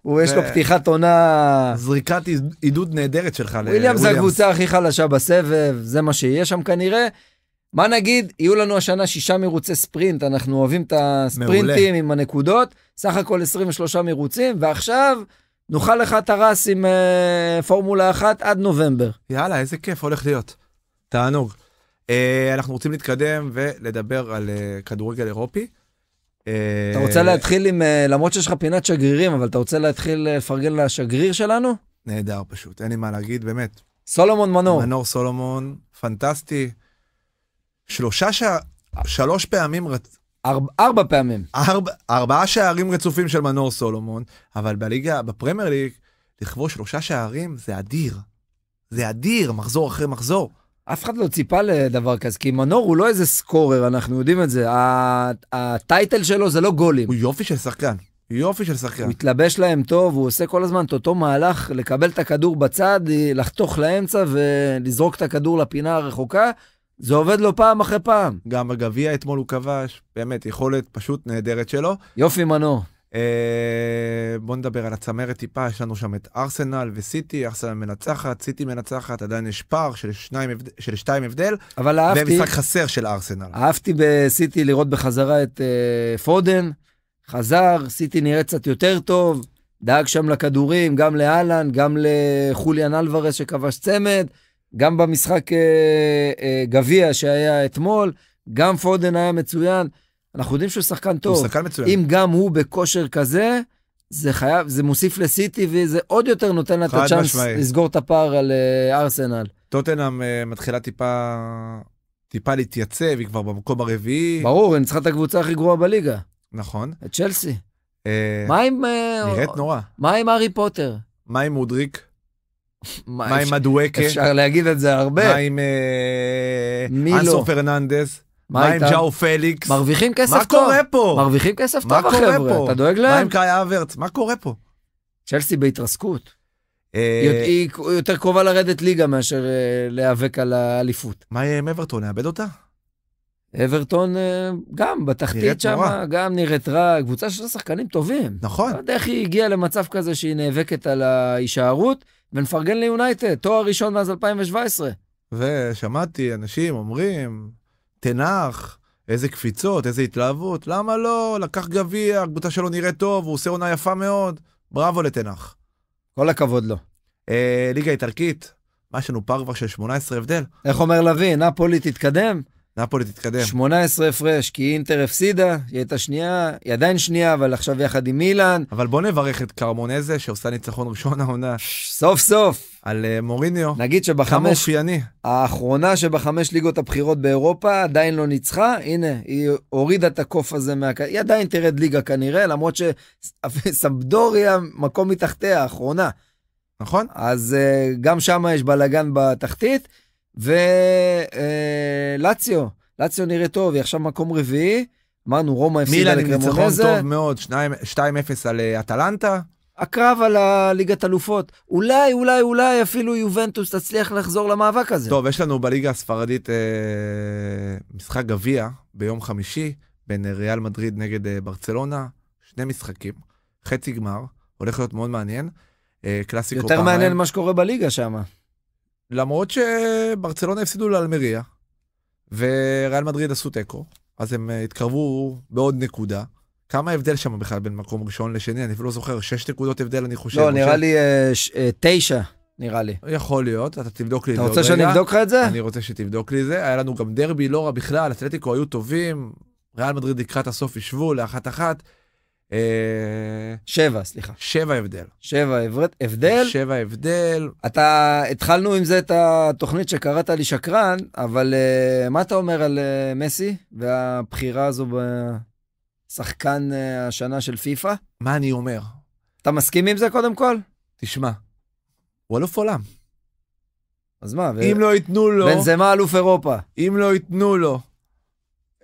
S2: הוא יש לו פתיחת עונה...
S1: זריקת עידוד נהדרת שלך לוויליאמס. וויליאמס זה הקבוצה
S2: הכי חלשה בסבב, זה מה שיהיה שם כנראה. מה נגיד, יהיו לנו השנה שישה מרוצי ספרינט, אנחנו אוהבים את הספרינטים מעולה. עם הנקודות, סך הכל 23 מרוצים, ועכשיו נאכל לך את הרס עם
S1: אה, פורמולה אחת עד נובמבר. יאללה, איזה כיף הולך להיות. תענוג. אה, אנחנו רוצים להתקדם ולדבר על אה, כדורגל אירופי. אה, אתה רוצה להתחיל עם, אה, למרות שיש לך פינת שגרירים, אבל אתה רוצה להתחיל אה, לפרגן לשגריר שלנו? נהדר פשוט, אין לי מה להגיד, באמת. סולומון מנור. מנור סולומון, פנטסטי. שלושה שע... שלוש פעמים רצ... ארבע, ארבע פעמים. ארבע, ארבעה שערים רצופים של מנור סולומון, אבל בליגה, בפרמייר ליג, לכבוש שלושה שערים זה אדיר. זה אדיר, מחזור אחרי מחזור. אף אחד לא ציפה לדבר
S2: כזה, כי מנור הוא לא איזה סקורר, אנחנו יודעים את זה. הטייטל שלו זה לא גולים. הוא יופי של שחקן. יופי של שחקן. הוא מתלבש להם טוב, הוא עושה כל הזמן את אותו מהלך לקבל את
S1: הכדור בצד, לחתוך לאמצע ולזרוק את הכדור לפינה הרחוקה, זה עובד לו פעם אחרי פעם. גם הגביע אתמול הוא כבש, באמת, יכולת פשוט נהדרת שלו. יופי מנו. אה, בוא נדבר על הצמרת טיפה, יש לנו שם את ארסנל וסיטי, ארסנל מנצחת, סיטי מנצחת, עדיין יש פער של, שניים, של שתיים הבדל. אבל אהבתי... ומשחק חסר של ארסנל.
S2: אהבתי בסיטי לראות בחזרה את אה, פודן, חזר, סיטי נראה קצת יותר טוב, דאג שם לכדורים, גם לאלן, גם לחוליאן אלוורס שכבש צמד. גם במשחק אה, אה, גביע שהיה אתמול, גם פודן היה מצוין. אנחנו יודעים שהוא שחקן טוב. הוא שחקן מצוין. אם גם הוא בכושר כזה, זה חייב, זה מוסיף לסיטי וזה עוד יותר נותן לה את הצ'אנס לסגור
S1: את הפער על אה, ארסנל. טוטנאם אה, מתחילה טיפה, טיפה להתייצב, היא כבר במקום הרביעי. ברור, היא ניצחה את הקבוצה הכי גרועה בליגה. נכון. את צ'לסי. אה, מה עם... אה, נראית נורא. מה עם הארי פוטר? מה עם מודריק? מה, עם אדואקה? אפשר להגיד את זה הרבה. מה עם אה, אנסו לא? פרננדס? מה עם ג'או פליקס? מרוויחים כסף טוב. מה קורה פה? מרוויחים כסף טוב, החבר'ה. אתה דואג להם? מה עם קאי אברץ? מה קורה פה? צ'לסי בהתרסקות. אה, היא
S2: יותר קרובה לרדת ליגה מאשר אה, להיאבק על האליפות. מה יהיה עם אברטון? נאבד אותה? אברטון גם בתחתית שם, גם נראית רע, קבוצה של שחקנים טובים. נכון. לא יודע איך היא הגיעה למצב כזה שהיא נאבקת על ההישארות.
S1: ונפרגן ליונייטד, תואר ראשון מאז 2017. ושמעתי אנשים אומרים, תנח, איזה קפיצות, איזה התלהבות, למה לא? לקח גביע, הקבוצה שלו נראית טוב, הוא עושה עונה יפה מאוד, בראבו לתנח. כל הכבוד לו. לא. אה, ליגה איטלקית, מה יש לנו פער כבר של 18 הבדל. איך אומר לביא, נפולי תתקדם?
S2: נפולי תתקדם. 18 הפרש, כי אינטר הפסידה, היא הייתה שנייה, היא עדיין שנייה,
S1: אבל עכשיו יחד עם מילאן. אבל בוא נברך את קרמונזה, שעושה ניצחון ראשון העונה. סוף סוף. על uh, מוריניו. נגיד שבחמש... כמה
S2: אופייני. האחרונה שבחמש ליגות הבכירות באירופה עדיין לא ניצחה, הנה, היא הורידה את הקוף הזה מה... היא עדיין תרד ליגה כנראה, למרות שסמפדוריה מקום מתחתיה, האחרונה. נכון. אז uh, גם שם יש בלאגן בתחתית. ולציו, אה, לציו נראה טוב, היא עכשיו מקום רביעי. אמרנו, רומא הפסידה לקרמונזה. מילן ניצחון טוב מאוד,
S1: 2-0 על אה, אטלנטה.
S2: הקרב על הליגת אלופות. אולי, אולי, אולי אפילו יובנטוס תצליח לחזור למאבק הזה. טוב,
S1: יש לנו בליגה הספרדית אה, משחק גביע ביום חמישי בין אה, ריאל מדריד נגד אה, ברצלונה, שני משחקים, חצי גמר, הולך להיות מאוד מעניין. אה, קלאסיקו פעמיים. יותר מעניין מה שקורה בליגה שם. למרות שברצלונה הפסידו לאלמריה, וריאל מדריד עשו תיקו, אז הם אה, התקרבו בעוד נקודה. כמה הבדל שם בכלל בין מקום ראשון לשני? אני אפילו לא זוכר, שש נקודות הבדל אני חושב. לא, נראה
S2: לי אה, אה, תשע,
S1: נראה לי. יכול להיות, אתה תבדוק לי את זה. אתה רוצה שאני אבדוק לך את זה? אני רוצה שתבדוק לי את זה. היה לנו גם דרבי לא רע בכלל, אתלטיקו היו טובים, ריאל מדריד לקראת הסוף ישבו לאחת אחת. אה, שבע, סליחה. שבע הבדל. שבע הבדל. שבע הבדל.
S2: אתה, התחלנו עם זה את התוכנית שקראת לי שקרן, אבל uh, מה אתה אומר על uh, מסי והבחירה הזו בשחקן uh, השנה של פיפא? מה אני אומר? אתה מסכים עם זה קודם כל? תשמע,
S1: הוא אלוף עולם. אז מה? ו... אם לא ייתנו לו... בן בנזמה אלוף אירופה. אם לא ייתנו לו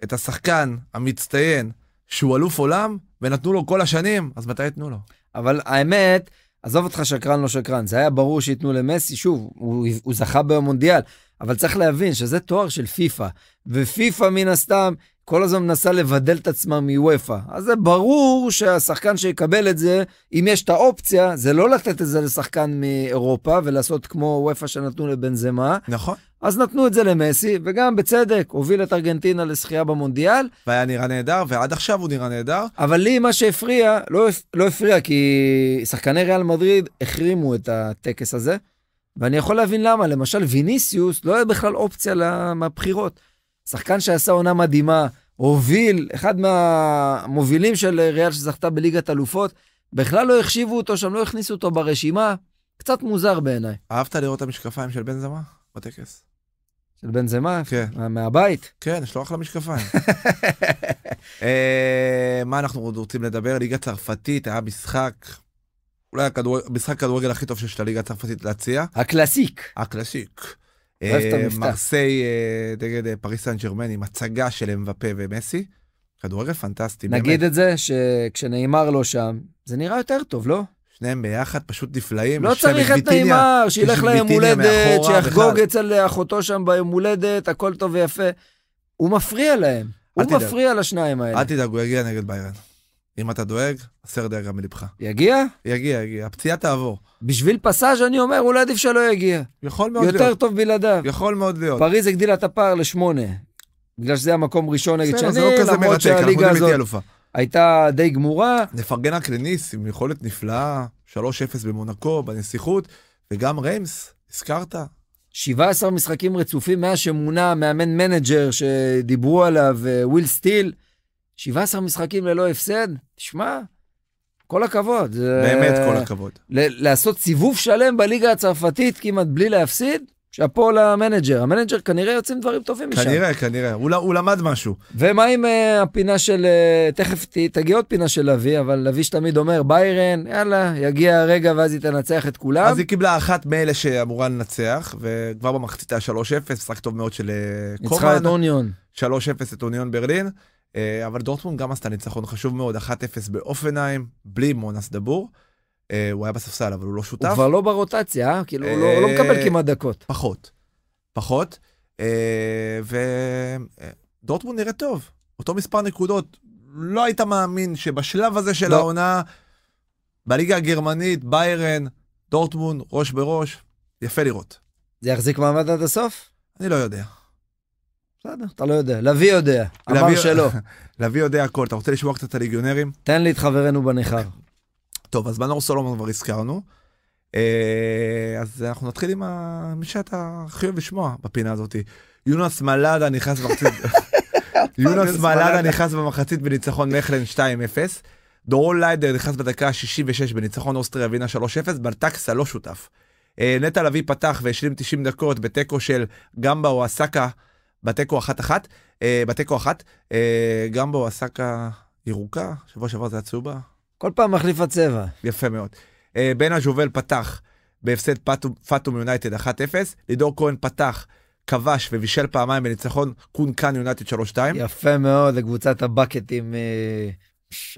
S1: את השחקן המצטיין, שהוא אלוף עולם, ונתנו לו כל השנים, אז מתי יתנו לו? אבל האמת, עזוב אותך שקרן לא שקרן, זה היה ברור
S2: שייתנו למסי, שוב, הוא, הוא זכה במונדיאל, אבל צריך להבין שזה תואר של פיפא, ופיפא מן הסתם כל הזמן מנסה לבדל את עצמה מוופא. אז זה ברור שהשחקן שיקבל את זה, אם יש את האופציה, זה לא לתת את זה לשחקן מאירופה ולעשות כמו וופא שנתנו לבנזמה. נכון. אז נתנו את זה למסי, וגם בצדק, הוביל את ארגנטינה לזכייה במונדיאל.
S1: והיה נראה נהדר, ועד עכשיו הוא נראה נהדר.
S2: אבל לי מה שהפריע, לא, לא הפריע, כי שחקני ריאל מדריד החרימו את הטקס הזה, ואני יכול להבין למה. למשל, ויניסיוס לא היה בכלל אופציה מהבחירות. שחקן שעשה עונה מדהימה, הוביל, אחד מהמובילים של ריאל שזכתה בליגת אלופות, בכלל לא החשיבו אותו שם, לא הכניסו אותו ברשימה. קצת מוזר
S1: בעיניי. אהבת לראות את המשקפיים של בן זמה בטקס? של בנזמה, כן. מהבית. כן, יש לו אחלה משקפיים. אה, מה אנחנו עוד רוצים לדבר? ליגה צרפתית, היה משחק, אולי המשחק כדורגל הכי טוב שיש לליגה הצרפתית להציע. הקלאסיק. הקלאסיק. אה, מרסיי אה, נגד פריס סן ג'רמן עם הצגה של אמבפה ומסי. כדורגל פנטסטי, נגיד באמת. נגיד את
S2: זה שכשנאמר לו לא שם, זה נראה יותר טוב, לא? שניהם ביחד פשוט נפלאים. לא צריך את נעימר, שילך ליום הולדת, שיחגוג אצל אחותו שם ביום הולדת, הכל טוב ויפה.
S1: הוא מפריע להם, הוא תדאג. מפריע לשניים האלה. אל תדאג, הוא יגיע נגד ביירן. אם אתה דואג, הסר דאגה מלבך. יגיע? יגיע, יגיע. הפציעה תעבור. בשביל פסאז' אני אומר,
S2: אולי עדיף שלא יגיע. יכול מאוד יותר להיות. יותר טוב בלעדיו. יכול מאוד להיות. פריז הגדילה את הפער לשמונה.
S1: בגלל שזה המקום ראשון נגד שני, למרות שהליגה הזאת... זה לא כזה מרתק, אנחנו יודעים אלופה. הייתה די גמורה. נפרגן רק לניס עם יכולת נפלאה, 3-0 במונקו, בנסיכות, וגם ריימס, הזכרת. 17 משחקים רצופים מאז שמונה מאמן מנג'ר
S2: שדיברו עליו, אה, וויל סטיל, 17 משחקים ללא הפסד, תשמע, כל הכבוד. באמת אה, כל הכבוד. לעשות סיבוב שלם בליגה הצרפתית כמעט בלי להפסיד, שאפו למנג'ר, המנג'ר כנראה יוצאים דברים טובים משם. כנראה,
S1: כנראה, הוא, הוא למד משהו.
S2: ומה עם uh, הפינה של, uh, תכף ת, תגיע עוד פינה של אבי, אבל אבי שתמיד אומר, ביירן, יאללה, יגיע הרגע ואז היא תנצח את כולם. אז היא
S1: קיבלה אחת מאלה שאמורה לנצח, וכבר במחצית ה 3-0, משחק טוב מאוד של uh, קומן. ניצחה את אוניון. 3-0 את אוניון ברלין, uh, אבל דורטמונד גם עשתה ניצחון חשוב מאוד, 1-0 באופנהיים, בלי מונס דבור. אה, הוא היה בספסל, אבל הוא לא שותף. הוא כבר לא
S2: ברוטציה, אה? כאילו, הוא לא, לא אה, מקבל כמעט
S1: דקות. פחות, פחות. ודורטמונד נראה טוב, אותו מספר נקודות. לא היית מאמין שבשלב הזה של לא. העונה, בליגה הגרמנית, ביירן, דורטמונד, ראש בראש, יפה לראות. זה יחזיק מעמד עד הסוף? אני לא יודע. בסדר, אתה לא יודע. לביא יודע, אמר שלא. לביא יודע הכל, אתה רוצה לשמוע קצת על ליגיונרים? תן לי את חברנו בניכר. טוב, אז מנור סולומון כבר הזכרנו. אה, אז אנחנו נתחיל עם מי שאתה הכי אוהב לשמוע בפינה הזאתי. יונס מלאדה נכנס במחצית, יונס מלאדה נכנס במחצית בניצחון מכלן 2-0. דורון ליידר נכנס בדקה ה-66 בניצחון אוסטריה ווינה 3-0, בלטקסה לא שותף. אה, נטע לביא פתח והשלים 90 דקות בתיקו של גמבה או אסקה, בתיקו אחת אחת, אה, בתיקו אחת, גמבה או אסקה ירוקה, שבוע שעבר זה היה צהובה, כל פעם מחליף הצבע. יפה מאוד. אה, בן הג'ובל פתח בהפסד פאטום יונייטד 1-0, לידור כהן פתח, כבש ובישל פעמיים בניצחון קונקן יונייטד 3-2. יפה מאוד לקבוצת הבקטים. אה,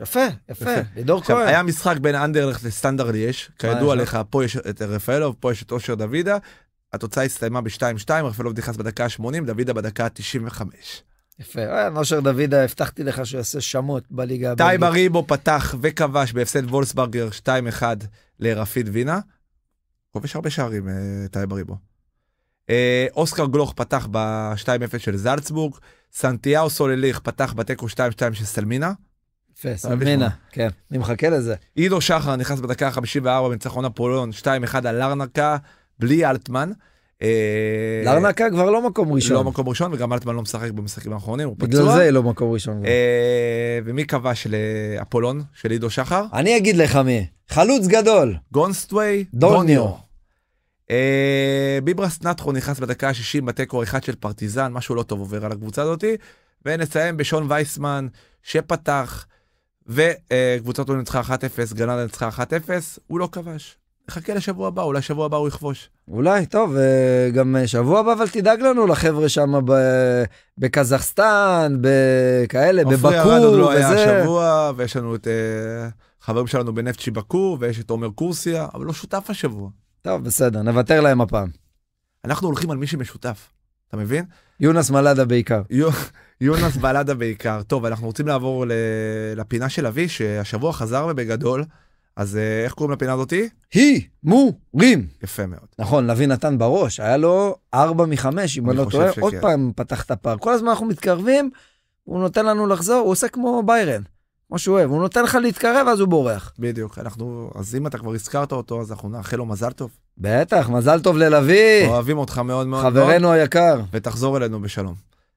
S1: יפה, יפה, לידור כהן. היה משחק בין אנדרלכט לסטנדר יש, כידוע לך, פה יש את רפאלוב, פה יש את אושר דוידה, התוצאה הסתיימה ב-2-2, רפאלוב נכנס בדקה ה-80, דוידה בדקה ה-95.
S2: יפה. אה, נושר דוידה, הבטחתי לך שהוא יעשה שמות בליגה. הבאה. טייב
S1: אריבו פתח וכבש בהפסד וולסברגר 2-1 לרפיד וינה. כובש הרבה שערים אה, טייב אריבו. אה, אוסקר גלוך פתח ב-2-0 של זלצבורג, סנטיהו סולליך פתח בתיקו 2-2 של סלמינה. יפה, סלמינה, כן, אני מחכה לזה. עידו שחר נכנס בדקה ה-54 בניצחון אפולון 2-1 על ארנקה, בלי אלטמן. אה, לארנקה כבר לא מקום ראשון. לא מקום ראשון, וגם אלטמן לא משחק במשחקים האחרונים, הוא פצוע. בגלל זה לא מקום ראשון. אה, ומי כבש לאפולון? של עידו שחר? אני אגיד לך מי. חלוץ גדול. גונסטווי דוניו. אה, ביברס נטחו נכנס בדקה ה-60 בתיקו אחד של פרטיזן, משהו לא טוב עובר על הקבוצה הזאתי. ונסיים בשון וייסמן, שפתח, וקבוצת אוהדים ניצחה 1-0, גנדה ניצחה 1-0, הוא לא כבש. חכה לשבוע הבא, אולי שבוע הבא הוא יכבוש.
S2: אולי, טוב, אה, גם אה, שבוע הבא, אבל תדאג לנו לחבר'ה שם בקזחסטן, בכאלה, בבקור, וזה. עופרי ארד לא היה השבוע,
S1: ויש לנו את אה, חברים שלנו בנפצ'י בקו, ויש את עומר קורסיה, אבל לא שותף השבוע. טוב, בסדר, נוותר להם הפעם. אנחנו הולכים על מי שמשותף, אתה מבין? יונס מלאדה בעיקר. יונס מלאדה בעיקר. טוב, אנחנו רוצים לעבור לפינה של אבי, שהשבוע חזר ובגדול. אז אה, איך קוראים לפינה הזאתי? הימורים. יפה מאוד. נכון, לביא נתן בראש, היה לו ארבע מחמש, אם אני לא טועה, עוד פעם
S2: פתח את הפער. כל הזמן אנחנו מתקרבים, הוא נותן לנו לחזור, הוא עושה כמו ביירן, כמו שהוא אוהב, הוא נותן לך
S1: להתקרב, אז הוא בורח. בדיוק, אנחנו, אז אם אתה כבר הזכרת אותו, אז אנחנו נאחל לו מזל טוב. בטח, מזל טוב ללביא. אוהבים אותך מאוד מאוד. חברנו מאוד, היקר. ותחזור אלינו בשלום.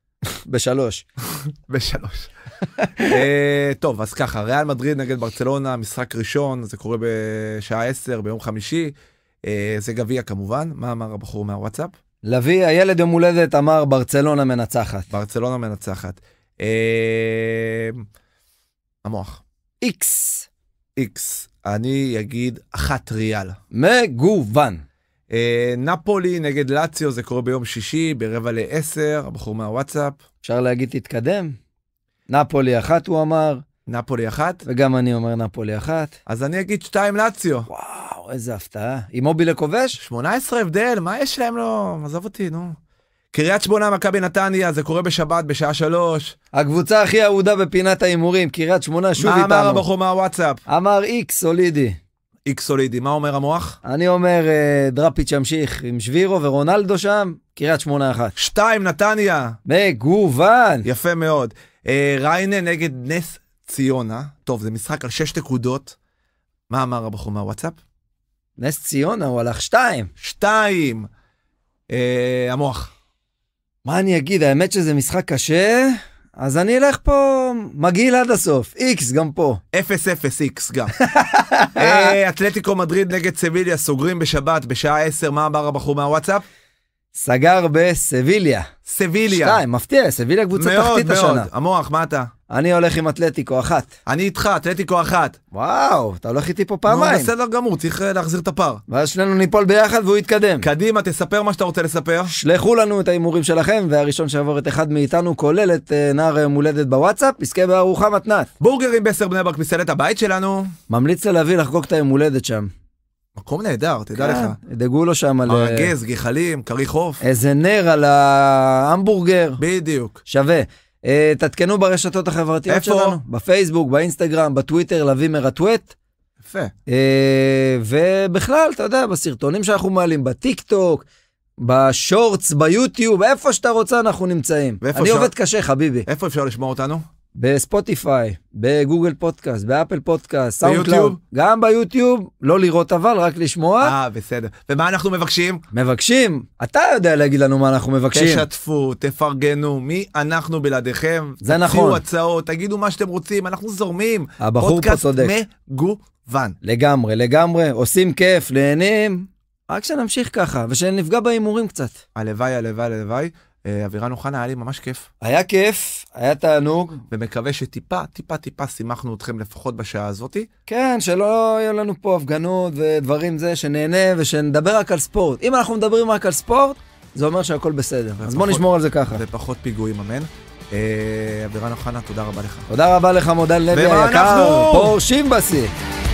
S1: בשלוש. בשלוש. אה, טוב, אז ככה, ריאל מדריד נגד ברצלונה, משחק ראשון, זה קורה בשעה 10 ביום חמישי. אה, זה גביע כמובן, מה אמר הבחור מהוואטסאפ? לביא, הילד יום הולדת אמר ברצלונה מנצחת. ברצלונה מנצחת. אה, המוח. איקס. איקס. אני אגיד אחת ריאל. מגוון. אה, נפולי נגד לאציו, זה קורה ביום שישי, ברבע לעשר, הבחור מהוואטסאפ. אפשר להגיד תתקדם? נפולי אחת, הוא אמר. נפולי אחת? וגם אני אומר נפולי אחת. אז אני אגיד שתיים לאציו. וואו, איזה הפתעה. עם מובילה כובש? 18 הבדל, מה יש להם לו? עזוב אותי, נו. קריית שמונה, מכבי נתניה, זה קורה בשבת בשעה שלוש. הקבוצה הכי אהודה בפינת ההימורים, קריית שמונה, שוב מה איתנו. מה אמר הבחור
S2: מהוואטסאפ? אמר איקס סולידי. איקס סולידי, מה אומר המוח? אני אומר, אה, דראפיץ'
S1: ימשיך עם שבירו ורונלדו שם, קריית שמונה אחת. שתיים, נתניה. מגוון. יפה מאוד. אה, ריינה נגד נס ציונה, טוב, זה משחק על שש נקודות. מה אמר הבחור מהוואטסאפ? נס ציונה, הוא הלך שתיים.
S2: שתיים! אה, המוח. מה אני אגיד, האמת שזה משחק
S1: קשה, אז אני אלך פה מגעיל עד הסוף, איקס גם פה. אפס אפס איקס גם. אה, אתלטיקו מדריד נגד סביליה סוגרים בשבת בשעה עשר, מה אמר הבחור מהוואטסאפ? סגר בסביליה. סביליה. שתיים, מפתיע,
S2: סביליה קבוצה מאוד, תחתית מאוד. השנה. מאוד, מאוד. המוח, מה אתה? אני הולך עם אתלטיקו אחת. אני איתך, אתלטיקו אחת. וואו, אתה הולך איתי פה פעמיים. נו,
S1: בסדר גמור, צריך אה, להחזיר את הפער. ואז שנינו ניפול ביחד והוא יתקדם. קדימה, תספר מה שאתה רוצה לספר.
S2: שלחו לנו את ההימורים שלכם, והראשון שיעבור את אחד מאיתנו, כולל את אה, נער יום הולדת בוואטסאפ, יזכה בארוחה מתנת.
S1: בורגרים בסר בני ברק, מסעדת הבית שלנו.
S2: ממליץ ללהביא לחגוג את היום הולדת שם. מקום נהדר, תדע כן, לך. ידאגו לו שם על... ארגז,
S1: גחלים, כרי חוף.
S2: איזה נר על ההמבורגר. בדיוק. שווה. Uh, אה, תתקנו ברשתות החברתיות איפה? שלנו, איפה? בפייסבוק, באינסטגרם, בטוויטר, להביא מרטווט. יפה. Uh, ובכלל, אתה יודע, בסרטונים שאנחנו מעלים, בטיק טוק, בשורטס, ביוטיוב, איפה שאתה רוצה אנחנו נמצאים. אני שר... עובד קשה, חביבי. איפה אפשר לשמוע אותנו? בספוטיפיי, בגוגל פודקאסט, באפל פודקאסט, סאונד קלאב. גם ביוטיוב, לא לראות אבל, רק לשמוע. אה, בסדר. ומה אנחנו מבקשים? מבקשים, אתה יודע להגיד לנו מה אנחנו מבקשים.
S1: תשתפו, תפרגנו, מי אנחנו בלעדיכם. זה נכון. תציעו הצעות, תגידו מה שאתם רוצים, אנחנו זורמים. הבחור פה צודק. פודקאסט
S2: מגוון. לגמרי, לגמרי, עושים כיף, נהנים, רק שנמשיך
S1: ככה, ושנפגע בהימורים קצת. הלוואי, הלוואי, הלוואי. אה, אבירן אוחנה, היה לי ממש כיף. היה כיף, היה תענוג. ומקווה שטיפה, טיפה, טיפה שימחנו אתכם לפחות בשעה הזאת.
S2: כן, שלא יהיו לנו פה הפגנות ודברים זה, שנהנה ושנדבר רק על ספורט. אם אנחנו מדברים רק על ספורט, זה אומר שהכל בסדר. ופחות, אז בוא נשמור על זה ככה. ופחות פיגועים, אמן. אה, אבירן אוחנה, תודה רבה לך. תודה רבה לך, מודל לוי היקר. פורשים
S1: בשיא.